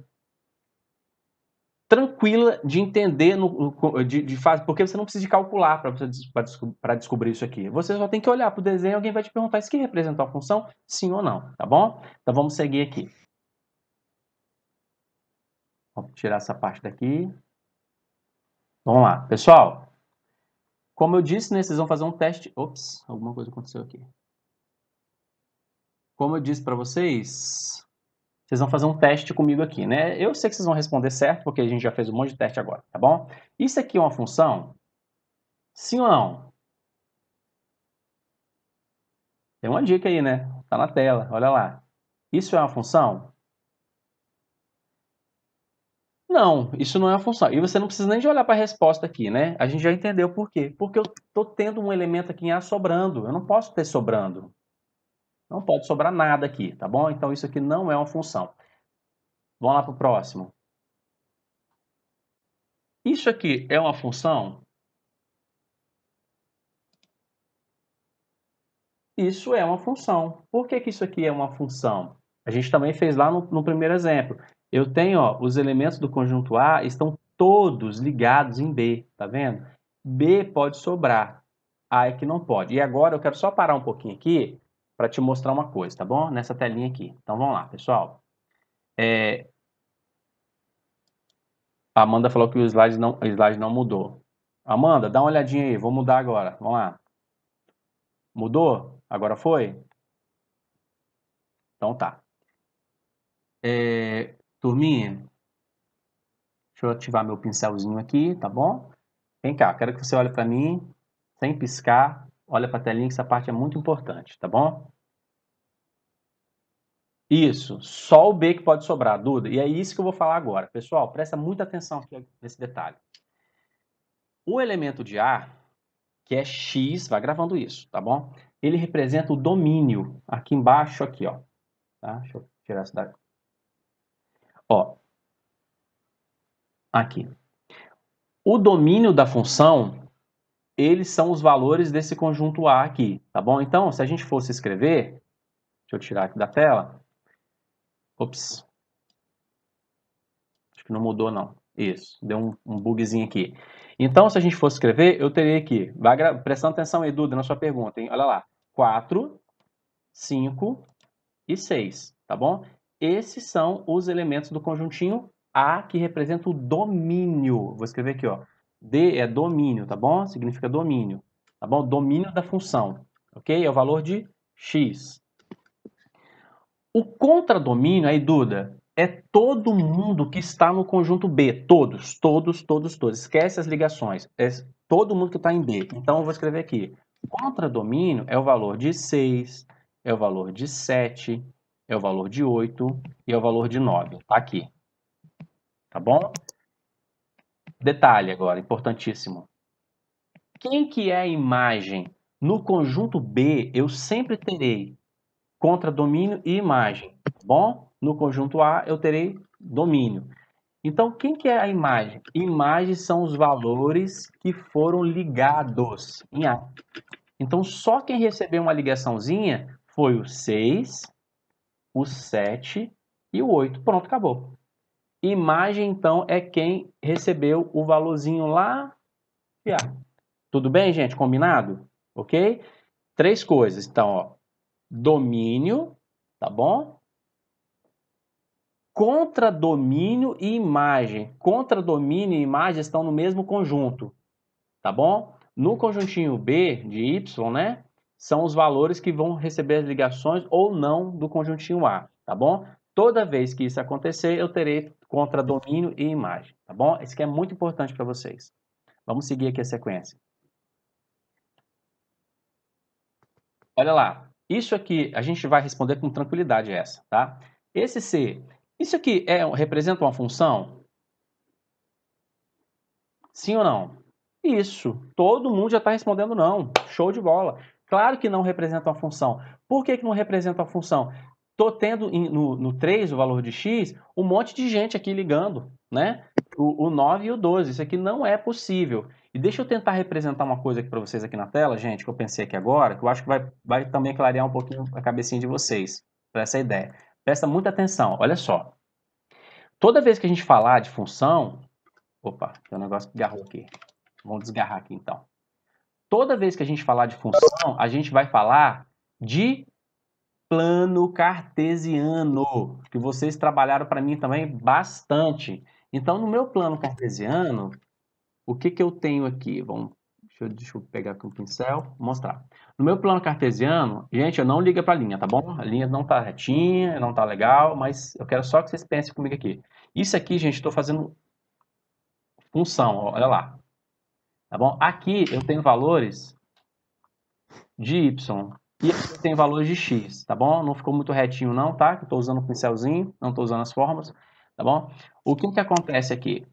tranquila de entender, no, de, de fazer, porque você não precisa calcular para desco, descobrir isso aqui. Você só tem que olhar para o desenho e alguém vai te perguntar isso aqui representa uma função, sim ou não, tá bom? Então, vamos seguir aqui. Vamos tirar essa parte daqui. Vamos lá, pessoal. Como eu disse, né, vocês vão fazer um teste... Ops, alguma coisa aconteceu aqui. Como eu disse para vocês, vocês vão fazer um teste comigo aqui, né? Eu sei que vocês vão responder certo, porque a gente já fez um monte de teste agora, tá bom? Isso aqui é uma função? Sim ou não? Tem uma dica aí, né? Tá na tela, olha lá. Isso é uma função? Não, isso não é uma função. E você não precisa nem de olhar para a resposta aqui, né? A gente já entendeu por quê. Porque eu estou tendo um elemento aqui em A sobrando. Eu não posso ter sobrando. Não pode sobrar nada aqui, tá bom? Então isso aqui não é uma função. Vamos lá para o próximo. Isso aqui é uma função? Isso é uma função. Por que, que isso aqui é uma função? A gente também fez lá no, no primeiro exemplo. Eu tenho ó, os elementos do conjunto A estão todos ligados em B, tá vendo? B pode sobrar, A é que não pode. E agora eu quero só parar um pouquinho aqui para te mostrar uma coisa, tá bom? Nessa telinha aqui. Então vamos lá, pessoal. É... A Amanda falou que o slide não, o slide não mudou. Amanda, dá uma olhadinha aí, vou mudar agora. Vamos lá. Mudou? Agora foi? Então tá. É... Turminha, deixa eu ativar meu pincelzinho aqui, tá bom? Vem cá, quero que você olhe para mim, sem piscar, Olha para a telinha que essa parte é muito importante, tá bom? Isso, só o B que pode sobrar, Duda. E é isso que eu vou falar agora. Pessoal, presta muita atenção aqui nesse detalhe. O elemento de A, que é X, vai gravando isso, tá bom? Ele representa o domínio, aqui embaixo, aqui, ó. Tá? Deixa eu tirar isso daqui. Ó, aqui. O domínio da função eles são os valores desse conjunto A aqui, tá bom? Então, se a gente fosse escrever, deixa eu tirar aqui da tela. Ops. Acho que não mudou, não. Isso, deu um, um bugzinho aqui. Então, se a gente fosse escrever, eu teria aqui, vai, prestando atenção aí, Duda, na sua pergunta, hein? Olha lá, 4, 5 e 6, tá bom? Esses são os elementos do conjuntinho A que representa o domínio. Vou escrever aqui, ó. D é domínio, tá bom? Significa domínio, tá bom? Domínio da função, ok? É o valor de x. O contradomínio, aí, Duda, é todo mundo que está no conjunto B. Todos, todos, todos, todos. Esquece as ligações. É todo mundo que está em B. Então, eu vou escrever aqui. Contradomínio é o valor de 6, é o valor de 7, é o valor de 8 e é o valor de 9. Tá aqui. Tá bom? Detalhe agora, importantíssimo. Quem que é a imagem? No conjunto B, eu sempre terei contra domínio e imagem, tá bom? No conjunto A, eu terei domínio. Então, quem que é a imagem? Imagens são os valores que foram ligados em A. Então, só quem recebeu uma ligaçãozinha foi o 6, o 7 e o 8. Pronto, acabou. Imagem, então, é quem recebeu o valorzinho lá. Yeah. Tudo bem, gente? Combinado? Ok? Três coisas. Então, ó, domínio, tá bom? Contra domínio e imagem. Contra domínio e imagem estão no mesmo conjunto, tá bom? No conjuntinho B de Y, né? São os valores que vão receber as ligações ou não do conjuntinho A, tá bom? Toda vez que isso acontecer, eu terei contra domínio e imagem, tá bom? Isso que é muito importante para vocês. Vamos seguir aqui a sequência. Olha lá, isso aqui a gente vai responder com tranquilidade essa, tá? Esse C, isso aqui é, representa uma função? Sim ou não? Isso, todo mundo já está respondendo não, show de bola. Claro que não representa uma função. Por que, que não representa uma função? Tô tendo no, no 3, o valor de X, um monte de gente aqui ligando, né? O, o 9 e o 12. Isso aqui não é possível. E deixa eu tentar representar uma coisa aqui para vocês aqui na tela, gente, que eu pensei aqui agora, que eu acho que vai, vai também clarear um pouquinho a cabecinha de vocês para essa ideia. Presta muita atenção, olha só. Toda vez que a gente falar de função... Opa, tem um negócio que agarrou aqui. Vamos desgarrar aqui, então. Toda vez que a gente falar de função, a gente vai falar de plano cartesiano, que vocês trabalharam para mim também bastante. Então, no meu plano cartesiano, o que, que eu tenho aqui? Vamos, deixa, eu, deixa eu pegar aqui um pincel, mostrar. No meu plano cartesiano, gente, eu não liga para a linha, tá bom? A linha não tá retinha, não tá legal, mas eu quero só que vocês pensem comigo aqui. Isso aqui, gente, estou fazendo função, olha lá. Tá bom? Aqui eu tenho valores de y, e tem valores de x, tá bom? Não ficou muito retinho não, tá? Que estou usando o pincelzinho, não estou usando as fórmulas, tá bom? O que, que acontece aqui?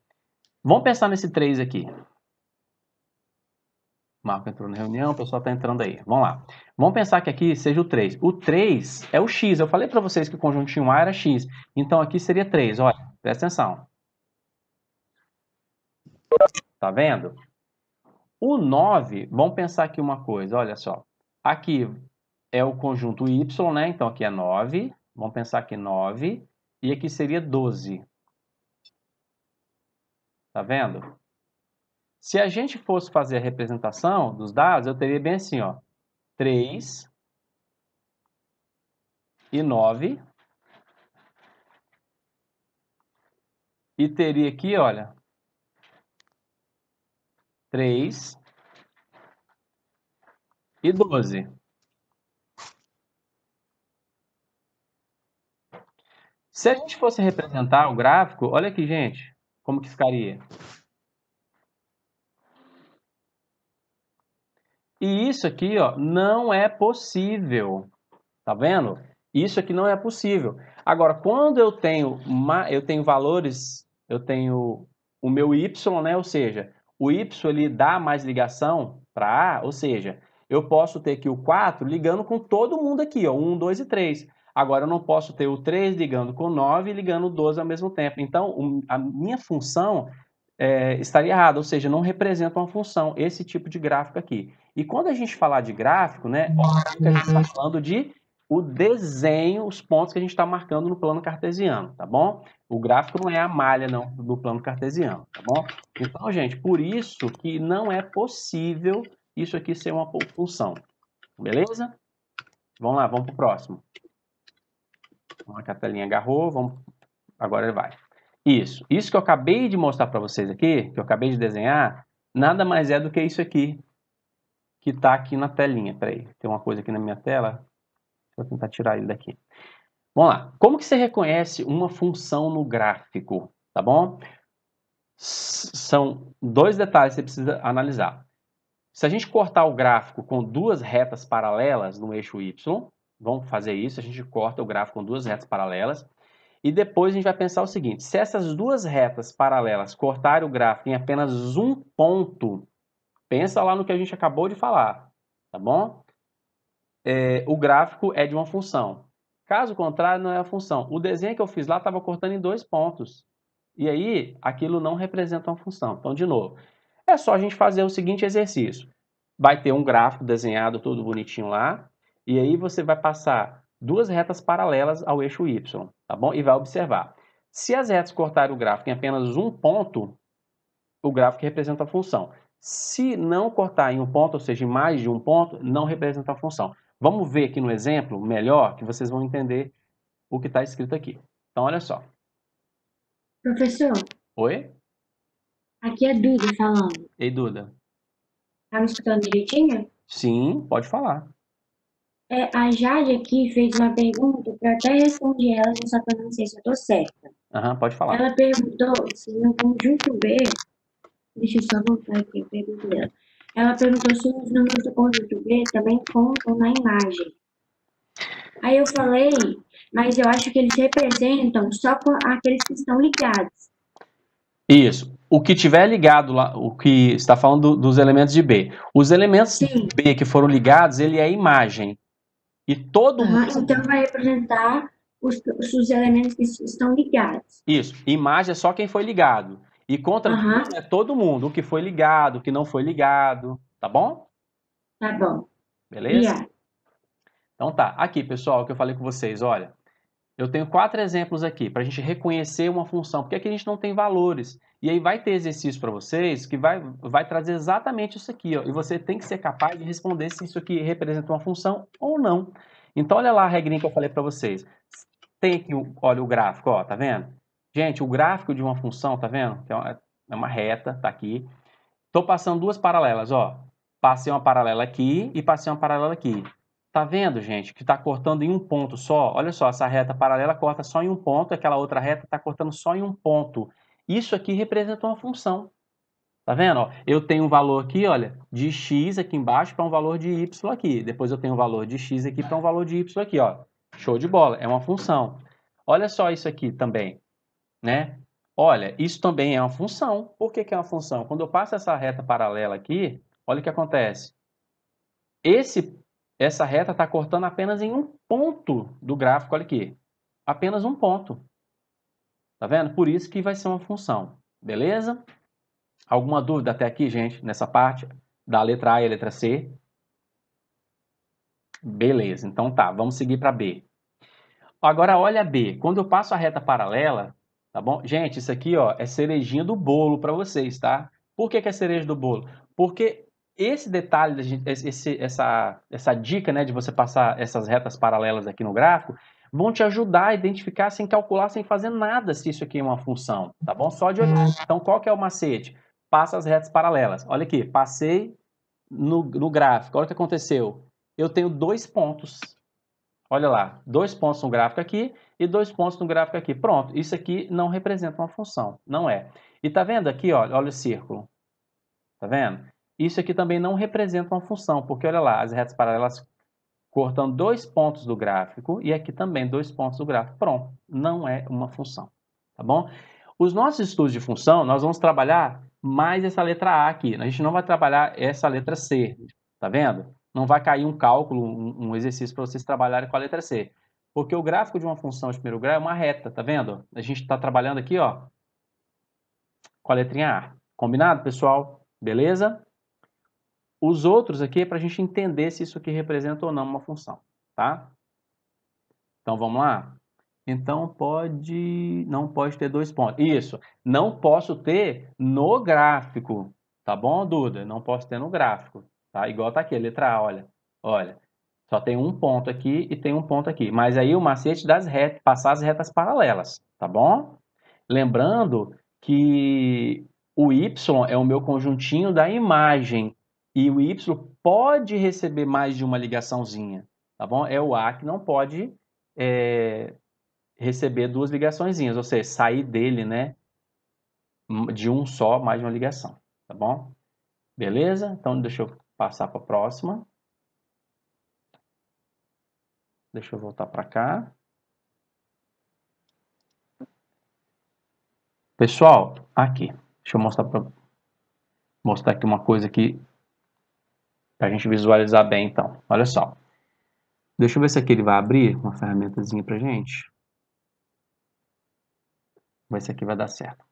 Vamos pensar nesse 3 aqui. O Marco entrou na reunião, o pessoal está entrando aí. Vamos lá. Vamos pensar que aqui seja o 3. O 3 é o x. Eu falei para vocês que o conjuntinho A era x. Então aqui seria 3. Olha, presta atenção. Tá vendo? O 9, vamos pensar aqui uma coisa, olha só. Aqui é o conjunto Y, né? Então aqui é 9, vamos pensar que 9, e aqui seria 12. Tá vendo? Se a gente fosse fazer a representação dos dados, eu teria bem assim, ó, 3 e 9. E teria aqui, olha, 3 e 12. Se a gente fosse representar o gráfico, olha aqui, gente, como que ficaria. E isso aqui, ó, não é possível. Tá vendo? Isso aqui não é possível. Agora, quando eu tenho eu tenho valores, eu tenho o meu y, né? Ou seja, o y ele dá mais ligação para a, ou seja, eu posso ter aqui o 4 ligando com todo mundo aqui, ó, 1, 2 e 3. Agora, eu não posso ter o 3 ligando com o 9 e ligando o 12 ao mesmo tempo. Então, a minha função é, estaria errada, ou seja, não representa uma função, esse tipo de gráfico aqui. E quando a gente falar de gráfico, né, é a gente está falando de o desenho, os pontos que a gente está marcando no plano cartesiano, tá bom? O gráfico não é a malha não do plano cartesiano, tá bom? Então, gente, por isso que não é possível isso aqui ser uma função, beleza? Vamos lá, vamos para o próximo. Uma a agarrou, vamos... agora vai. Isso. Isso que eu acabei de mostrar para vocês aqui, que eu acabei de desenhar, nada mais é do que isso aqui, que está aqui na telinha. Peraí, tem uma coisa aqui na minha tela. Vou tentar tirar ele daqui. Vamos lá. Como que você reconhece uma função no gráfico, tá bom? são dois detalhes que você precisa analisar. Se a gente cortar o gráfico com duas retas paralelas no eixo Y, Vamos fazer isso, a gente corta o gráfico com duas retas paralelas. E depois a gente vai pensar o seguinte, se essas duas retas paralelas cortarem o gráfico em apenas um ponto, pensa lá no que a gente acabou de falar, tá bom? É, o gráfico é de uma função. Caso contrário, não é a função. O desenho que eu fiz lá estava cortando em dois pontos. E aí, aquilo não representa uma função. Então, de novo, é só a gente fazer o seguinte exercício. Vai ter um gráfico desenhado todo bonitinho lá. E aí você vai passar duas retas paralelas ao eixo Y, tá bom? E vai observar. Se as retas cortarem o gráfico em apenas um ponto, o gráfico representa a função. Se não cortar em um ponto, ou seja, em mais de um ponto, não representa a função. Vamos ver aqui no exemplo melhor, que vocês vão entender o que está escrito aqui. Então, olha só. Professor. Oi? Aqui é Duda falando. Ei, Duda. Tá me escutando direitinho? Sim, pode falar. É, a Jade aqui fez uma pergunta que eu até respondi ela, só que eu não sei se eu estou certa. Aham, uhum, pode falar. Ela perguntou se no conjunto B, deixa eu só voltar aqui a pergunta dela. Ela perguntou se os números do conjunto B também contam na imagem. Aí eu falei, mas eu acho que eles representam só aqueles que estão ligados. Isso. O que tiver ligado lá, o que está falando dos elementos de B. Os elementos Sim. de B que foram ligados, ele é imagem. E todo uhum, mundo. Então vai representar os, os, elementos que estão ligados. Isso. Imagem é só quem foi ligado. E contra uhum. é todo mundo, o que foi ligado, o que não foi ligado. Tá bom? Tá bom. Beleza? Yeah. Então tá. Aqui, pessoal, o que eu falei com vocês, olha. Eu tenho quatro exemplos aqui para a gente reconhecer uma função, porque aqui a gente não tem valores. E aí vai ter exercício para vocês que vai, vai trazer exatamente isso aqui. Ó, e você tem que ser capaz de responder se isso aqui representa uma função ou não. Então, olha lá a regrinha que eu falei para vocês. Tem aqui, olha o gráfico, ó, tá vendo? Gente, o gráfico de uma função, tá vendo? É, é uma reta, tá aqui. Estou passando duas paralelas, ó. Passei uma paralela aqui e passei uma paralela aqui. Tá vendo, gente, que está cortando em um ponto só? Olha só, essa reta paralela corta só em um ponto, aquela outra reta está cortando só em um ponto. Isso aqui representa uma função. Tá vendo? Ó, eu tenho um valor aqui, olha, de x aqui embaixo para um valor de y aqui. Depois eu tenho um valor de x aqui para um valor de y aqui, ó. Show de bola, é uma função. Olha só isso aqui também, né? Olha, isso também é uma função. Por que, que é uma função? Quando eu passo essa reta paralela aqui, olha o que acontece. Esse essa reta está cortando apenas em um ponto do gráfico, olha aqui. Apenas um ponto. Tá vendo? Por isso que vai ser uma função. Beleza? Alguma dúvida até aqui, gente, nessa parte da letra A e letra C? Beleza, então tá, vamos seguir para B. Agora olha B, quando eu passo a reta paralela, tá bom? Gente, isso aqui ó, é cerejinha do bolo para vocês, tá? Por que, que é cereja do bolo? Porque esse detalhe, esse, essa, essa dica né, de você passar essas retas paralelas aqui no gráfico, vão te ajudar a identificar sem calcular, sem fazer nada se isso aqui é uma função, tá bom? Só de olhar. Então, qual que é o macete? Passa as retas paralelas. Olha aqui, passei no, no gráfico. Olha o que aconteceu. Eu tenho dois pontos. Olha lá, dois pontos no gráfico aqui e dois pontos no gráfico aqui. Pronto, isso aqui não representa uma função, não é. E tá vendo aqui, olha, olha o círculo. Tá vendo? Isso aqui também não representa uma função, porque olha lá, as retas paralelas cortam dois pontos do gráfico e aqui também dois pontos do gráfico. Pronto, não é uma função, tá bom? Os nossos estudos de função, nós vamos trabalhar mais essa letra A aqui. A gente não vai trabalhar essa letra C, tá vendo? Não vai cair um cálculo, um, exercício para vocês trabalharem com a letra C. Porque o gráfico de uma função de primeiro grau é uma reta, tá vendo? A gente está trabalhando aqui, ó, com a letrinha A. Combinado, pessoal? Beleza? Os outros aqui para a gente entender se isso aqui representa ou não uma função, tá? Então vamos lá? Então pode, não pode ter dois pontos. Isso, não posso ter no gráfico, tá bom, Duda? Não posso ter no gráfico, tá? Igual tá aqui, letra A, olha, olha. Só tem um ponto aqui e tem um ponto aqui. Mas aí o macete das retas, passar as retas paralelas, tá bom? Lembrando que o Y é o meu conjuntinho da imagem e o Y pode receber mais de uma ligaçãozinha, tá bom? É o A que não pode é, receber duas ligaçõezinhas, ou seja, sair dele, né? Hum, de um só, mais de uma ligação, tá bom? Beleza? Então, deixa eu passar para a próxima. Deixa eu voltar para cá. Pessoal, aqui. Deixa eu mostrar para mostrar aqui uma coisa que para a gente visualizar bem, então. Olha só. Deixa eu ver se aqui ele vai abrir uma ferramentazinha para gente. Ver se aqui vai dar certo.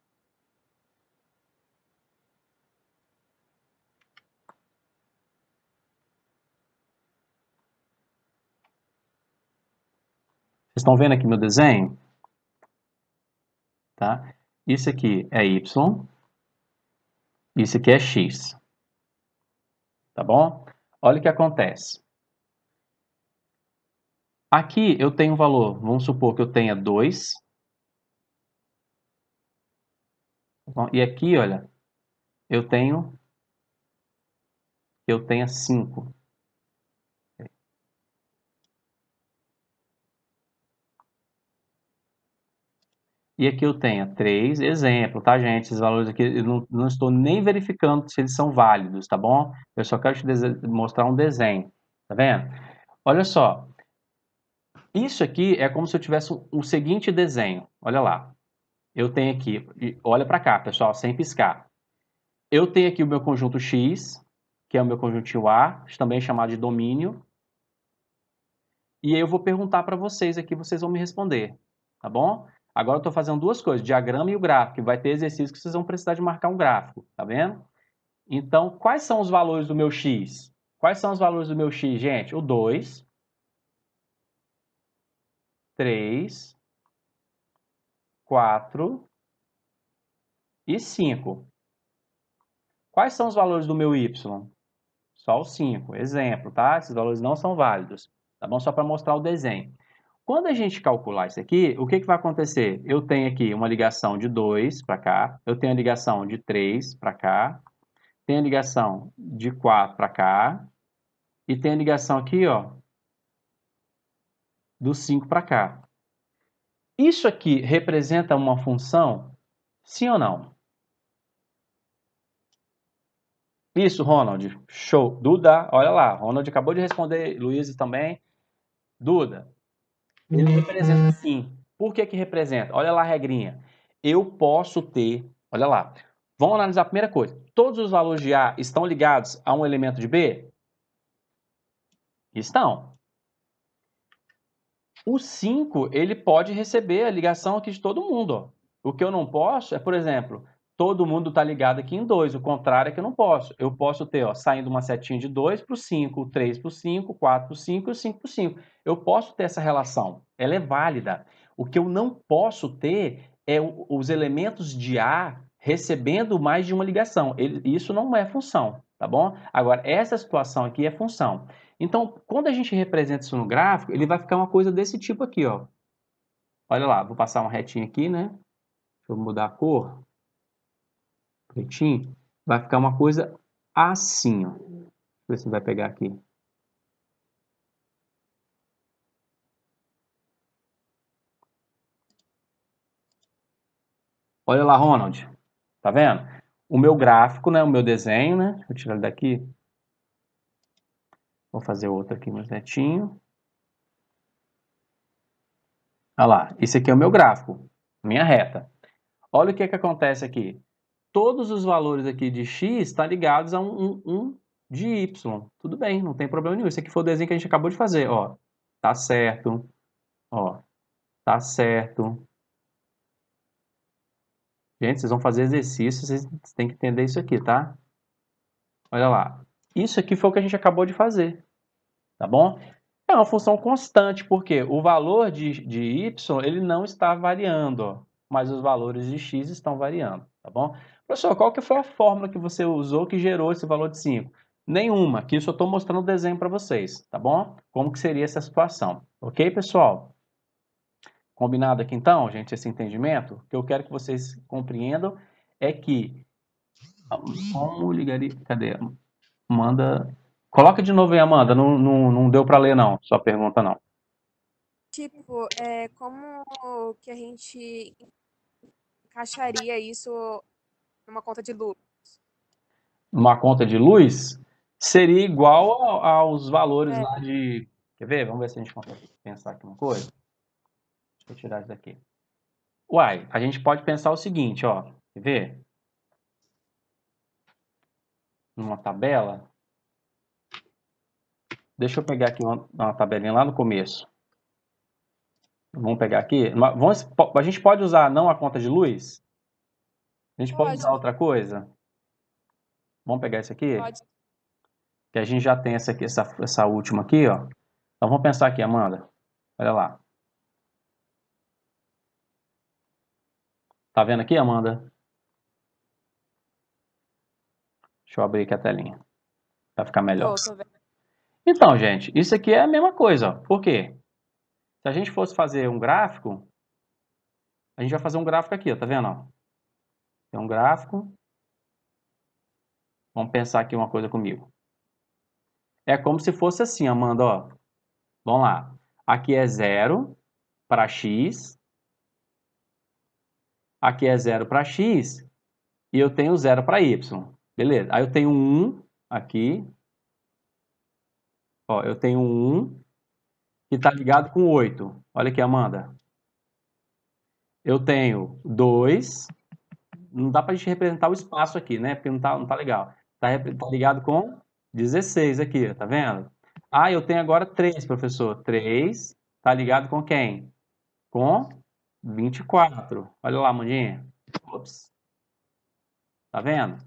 Vocês estão vendo aqui meu desenho? Tá? Isso aqui é Y. Isso aqui é X tá bom? Olha o que acontece. Aqui eu tenho um valor, vamos supor que eu tenha 2. Tá e aqui, olha, eu tenho eu tenho 5. e aqui eu tenho três exemplos, tá, gente? Esses valores aqui eu não, não, estou nem verificando se eles são válidos, tá bom? Eu só quero te mostrar um desenho, tá vendo? Olha só, isso aqui é como se eu tivesse o um, um seguinte desenho, olha lá. Eu tenho aqui, olha para cá, pessoal, sem piscar. Eu tenho aqui o meu conjunto X, que é o meu conjunto A, também chamado de domínio. E aí eu vou perguntar para vocês aqui, vocês vão me responder, tá bom? Agora eu estou fazendo duas coisas, diagrama e o gráfico. Vai ter exercício que vocês vão precisar de marcar um gráfico, tá vendo? Então, quais são os valores do meu x? Quais são os valores do meu x, gente? O 2, 3, 4 e 5. Quais são os valores do meu y? Só o 5, exemplo, tá? Esses valores não são válidos, tá bom? Só para mostrar o desenho. Quando a gente calcular isso aqui, o que, que vai acontecer? Eu tenho aqui uma ligação de 2 para cá, eu tenho a ligação de 3 para cá, tenho a ligação de 4 para cá, e tem a ligação aqui, ó, do 5 para cá. Isso aqui representa uma função? Sim ou não? Isso, Ronald. Show. Duda, olha lá. Ronald acabou de responder, Luiz também. Duda, ele representa uhum. sim. Por que que representa? Olha lá a regrinha. Eu posso ter, olha lá. Vamos analisar a primeira coisa. Todos os valores de A estão ligados a um elemento de B? Estão. O 5, ele pode receber a ligação aqui de todo mundo. Ó. O que eu não posso é, por exemplo, todo mundo tá ligado aqui em 2. O contrário é que eu não posso. Eu posso ter, ó, saindo uma setinha de 2 para o 5, 3 para o 5, 4 para o 5 e 5 para o 5. Eu posso ter essa relação. Ela é válida. O que eu não posso ter é os elementos de A recebendo mais de uma ligação. Ele, isso não é função, tá bom? Agora, essa situação aqui é função. Então, quando a gente representa isso no gráfico, ele vai ficar uma coisa desse tipo aqui, ó. Olha lá, vou passar uma retinha aqui, né? Deixa eu mudar a cor pretinho, vai ficar uma coisa assim, ó. Deixa eu ver se vai pegar aqui. Olha lá, Ronald. Tá vendo? O meu gráfico, né? O meu desenho, né? vou tirar ele daqui. Vou fazer outro aqui mais netinho. Olha lá. Esse aqui é o meu gráfico. Minha reta. Olha o que, é que acontece aqui todos os valores aqui de x estão tá ligados a um, um, um, de y. Tudo bem, não tem problema nenhum. Esse aqui foi o desenho que a gente acabou de fazer. Ó, tá certo. Ó, tá certo. Gente, vocês vão fazer exercício, vocês têm que entender isso aqui, tá? Olha lá. Isso aqui foi o que a gente acabou de fazer, tá bom? É uma função constante, porque o valor de, de y ele não está variando, ó, mas os valores de x estão variando, tá bom? Professor, qual que foi a fórmula que você usou que gerou esse valor de 5? Nenhuma, Aqui eu só estou mostrando o desenho para vocês, tá bom? Como que seria essa situação, ok, pessoal? Combinado aqui então, gente, esse entendimento? O que eu quero que vocês compreendam é que... Como ligaria... Cadê? Manda... Coloca de novo aí, Amanda, não, não, não deu para ler não, sua pergunta não. Tipo, é, como que a gente encaixaria isso numa conta de luz. uma conta de luz? Seria igual aos valores é. lá de. Quer ver? Vamos ver se a gente consegue pensar aqui uma coisa. Deixa eu tirar isso daqui. Uai, a gente pode pensar o seguinte, ó. Quer ver? Numa tabela. Deixa eu pegar aqui uma, uma tabelinha lá no começo. Vamos pegar aqui. Vamos, a gente pode usar não a conta de luz? A gente pode, pode usar outra coisa? Vamos pegar isso aqui? Pode. Que a gente já tem essa, aqui, essa, essa última aqui, ó. Então vamos pensar aqui, Amanda. Olha lá. Tá vendo aqui, Amanda? Deixa eu abrir aqui a telinha. Pra ficar melhor. Tô, tô então, gente, isso aqui é a mesma coisa. Ó. Por quê? Se a gente fosse fazer um gráfico, a gente vai fazer um gráfico aqui, ó, tá vendo? Ó? É um gráfico. Vamos pensar aqui uma coisa comigo. É como se fosse assim, Amanda, ó. Vamos lá. Aqui é zero para x. Aqui é zero para x. E eu tenho zero para y. Beleza. Aí eu tenho 1 um aqui. Ó, eu tenho 1 um que está ligado com 8. Olha aqui, Amanda. Eu tenho 2 não dá para a gente representar o espaço aqui, né? Porque não tá, não tá legal. Tá, tá ligado com 16 aqui, tá vendo? Ah, eu tenho agora 3, professor. 3 tá ligado com quem? Com 24. Olha lá, Mandinha. Ops. Tá vendo?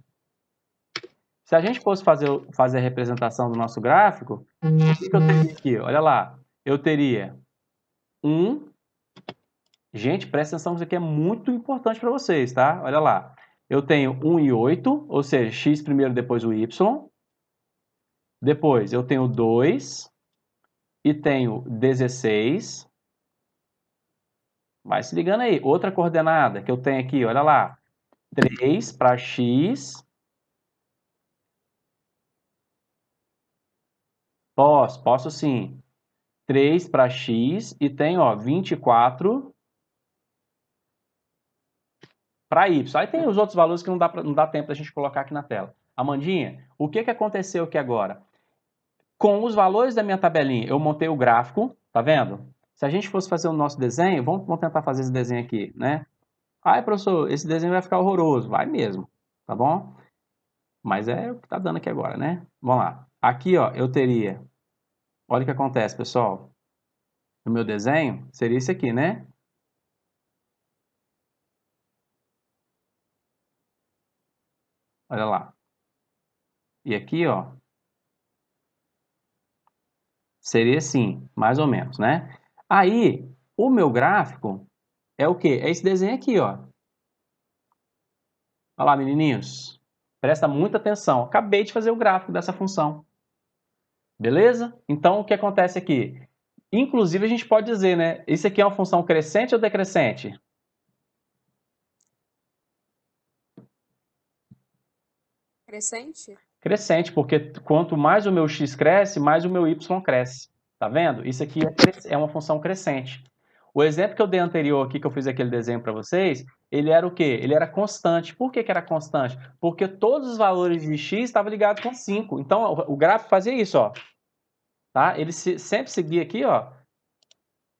Se a gente fosse fazer, fazer a representação do nosso gráfico, o que eu teria aqui? Olha lá. Eu teria 1 Gente, presta atenção, isso aqui é muito importante para vocês, tá? Olha lá. Eu tenho 1 e 8, ou seja, x primeiro, depois o y. Depois eu tenho 2 e tenho 16. Vai se ligando aí. Outra coordenada que eu tenho aqui, olha lá. 3 para x. Posso, posso sim. 3 para x e tenho, ó, 24 para Y. Aí tem os outros valores que não dá, pra, não dá tempo da gente colocar aqui na tela. Amandinha, o que, que aconteceu aqui agora? Com os valores da minha tabelinha, eu montei o gráfico, tá vendo? Se a gente fosse fazer o nosso desenho, vamos, vamos tentar fazer esse desenho aqui, né? Ai, professor, esse desenho vai ficar horroroso. Vai mesmo, tá bom? Mas é o que tá dando aqui agora, né? Vamos lá. Aqui, ó, eu teria... Olha o que acontece, pessoal. O meu desenho seria esse aqui, né? Olha lá. E aqui, ó. Seria assim, mais ou menos, né? Aí, o meu gráfico é o quê? É esse desenho aqui, ó. Olha lá, menininhos. Presta muita atenção. Acabei de fazer o gráfico dessa função. Beleza? Então, o que acontece aqui? Inclusive, a gente pode dizer, né? Isso aqui é uma função crescente ou decrescente? Crescente? Crescente, porque quanto mais o meu x cresce, mais o meu y cresce. Tá vendo? Isso aqui é, é uma função crescente. O exemplo que eu dei anterior aqui, que eu fiz aquele desenho para vocês, ele era o quê? Ele era constante. Por que, que era constante? Porque todos os valores de x estavam ligados com 5. Então, o gráfico fazia isso, ó. Tá? Ele se, sempre seguia aqui, ó,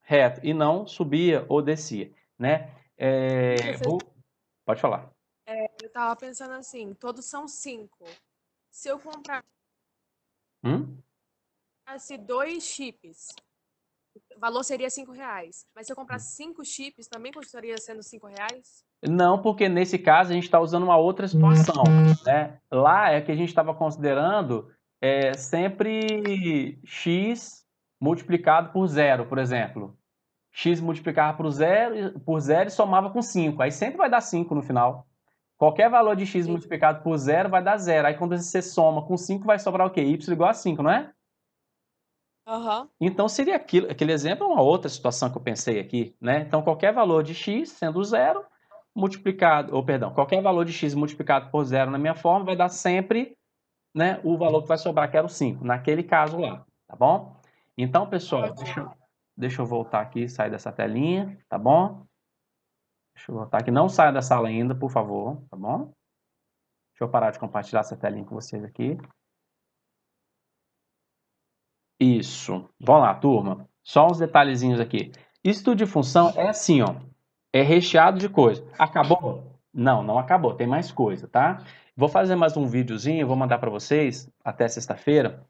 reto, e não subia ou descia, né? É, é Pode falar tava pensando assim, todos são cinco. Se eu comprar hum? comprasse dois chips, o valor seria cinco reais. Mas se eu comprasse hum. cinco chips, também custaria sendo cinco reais? Não, porque nesse caso a gente está usando uma outra situação. Né? Lá é que a gente estava considerando é, sempre x multiplicado por zero, por exemplo. x multiplicava por zero, por zero e somava com 5. Aí sempre vai dar 5 no final. Qualquer valor de x Sim. multiplicado por zero vai dar zero. Aí quando você soma com 5, vai sobrar o quê? Y igual a 5, não é? Uhum. Então seria aquilo, aquele exemplo é uma outra situação que eu pensei aqui, né? Então qualquer valor de x sendo zero multiplicado, ou perdão, qualquer valor de x multiplicado por zero na minha forma vai dar sempre, né, o valor que vai sobrar que era o 5, naquele caso lá, tá bom? Então, pessoal, deixa, deixa eu voltar aqui, sair dessa telinha, tá bom? Deixa eu voltar aqui. Não saia da sala ainda, por favor, tá bom? Deixa eu parar de compartilhar essa telinha com vocês aqui. Isso. Vamos lá, turma. Só uns detalhezinhos aqui. Estudo de função é assim, ó. É recheado de coisa. Acabou? Não, não acabou. Tem mais coisa, tá? Vou fazer mais um videozinho, vou mandar para vocês até sexta-feira,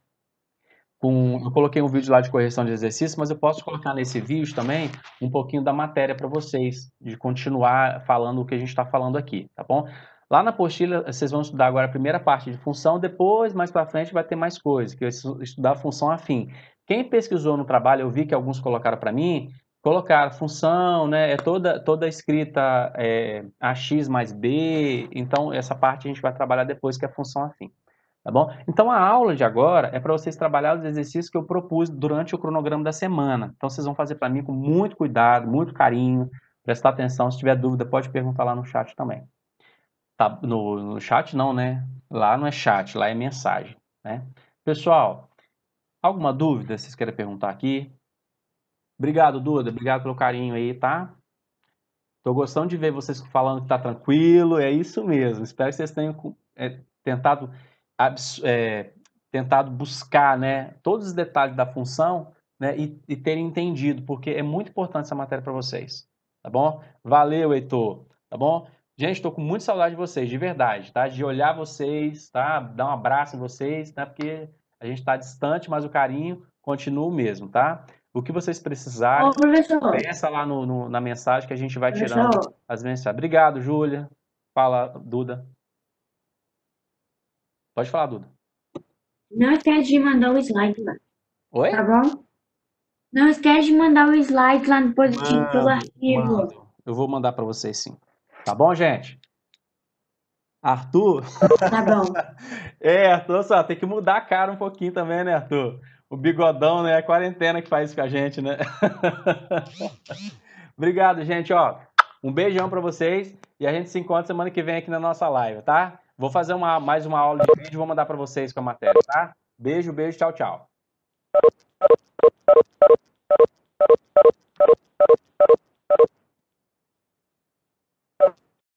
com. Eu coloquei um vídeo lá de correção de exercício, mas eu posso colocar nesse vídeo também um pouquinho da matéria para vocês, de continuar falando o que a gente está falando aqui, tá bom? Lá na apostila, vocês vão estudar agora a primeira parte de função, depois, mais para frente, vai ter mais coisa, que eu estudar função afim. Quem pesquisou no trabalho, eu vi que alguns colocaram para mim, colocaram função, né? É toda, toda escrita é, AX mais B, então essa parte a gente vai trabalhar depois, que é função afim. Tá bom? Então a aula de agora é para vocês trabalhar os exercícios que eu propus durante o cronograma da semana. Então vocês vão fazer para mim com muito cuidado, muito carinho, prestar atenção. Se tiver dúvida, pode perguntar lá no chat também. Tá, no, no chat não, né? Lá não é chat, lá é mensagem. Né? Pessoal, alguma dúvida vocês querem perguntar aqui? Obrigado, Duda. Obrigado pelo carinho aí, tá? Tô gostando de ver vocês falando que tá tranquilo. É isso mesmo. Espero que vocês tenham é, tentado é, tentado buscar né, todos os detalhes da função né, e, e entendido, porque é muito importante essa matéria para vocês. Tá bom? Valeu, Heitor. Tá bom? Gente, estou com muita saudade de vocês, de verdade, tá? De olhar vocês, tá? Dar um abraço em vocês, né? Porque a gente está distante, mas o carinho continua o mesmo, tá? O que vocês precisarem, Ô, lá no, no, na mensagem que a gente vai tirando as mensagens. Obrigado, Júlia. Fala, Duda. Pode falar, Duda. Não esquece de mandar o slide lá. Oi? Tá bom? Não esquece de mandar o slide lá no positivo mano, pelo arquivo. Mano. Eu vou mandar para vocês sim. Tá bom, gente? Arthur? Tá bom. é, Arthur, só tem que mudar a cara um pouquinho também, né, Arthur? O bigodão, né? É a quarentena que faz isso com a gente, né? Obrigado, gente, ó. Um beijão para vocês e a gente se encontra semana que vem aqui na nossa live, tá? Vou fazer uma, mais uma aula de vídeo e vou mandar para vocês com a matéria, tá? Beijo, beijo, tchau, tchau.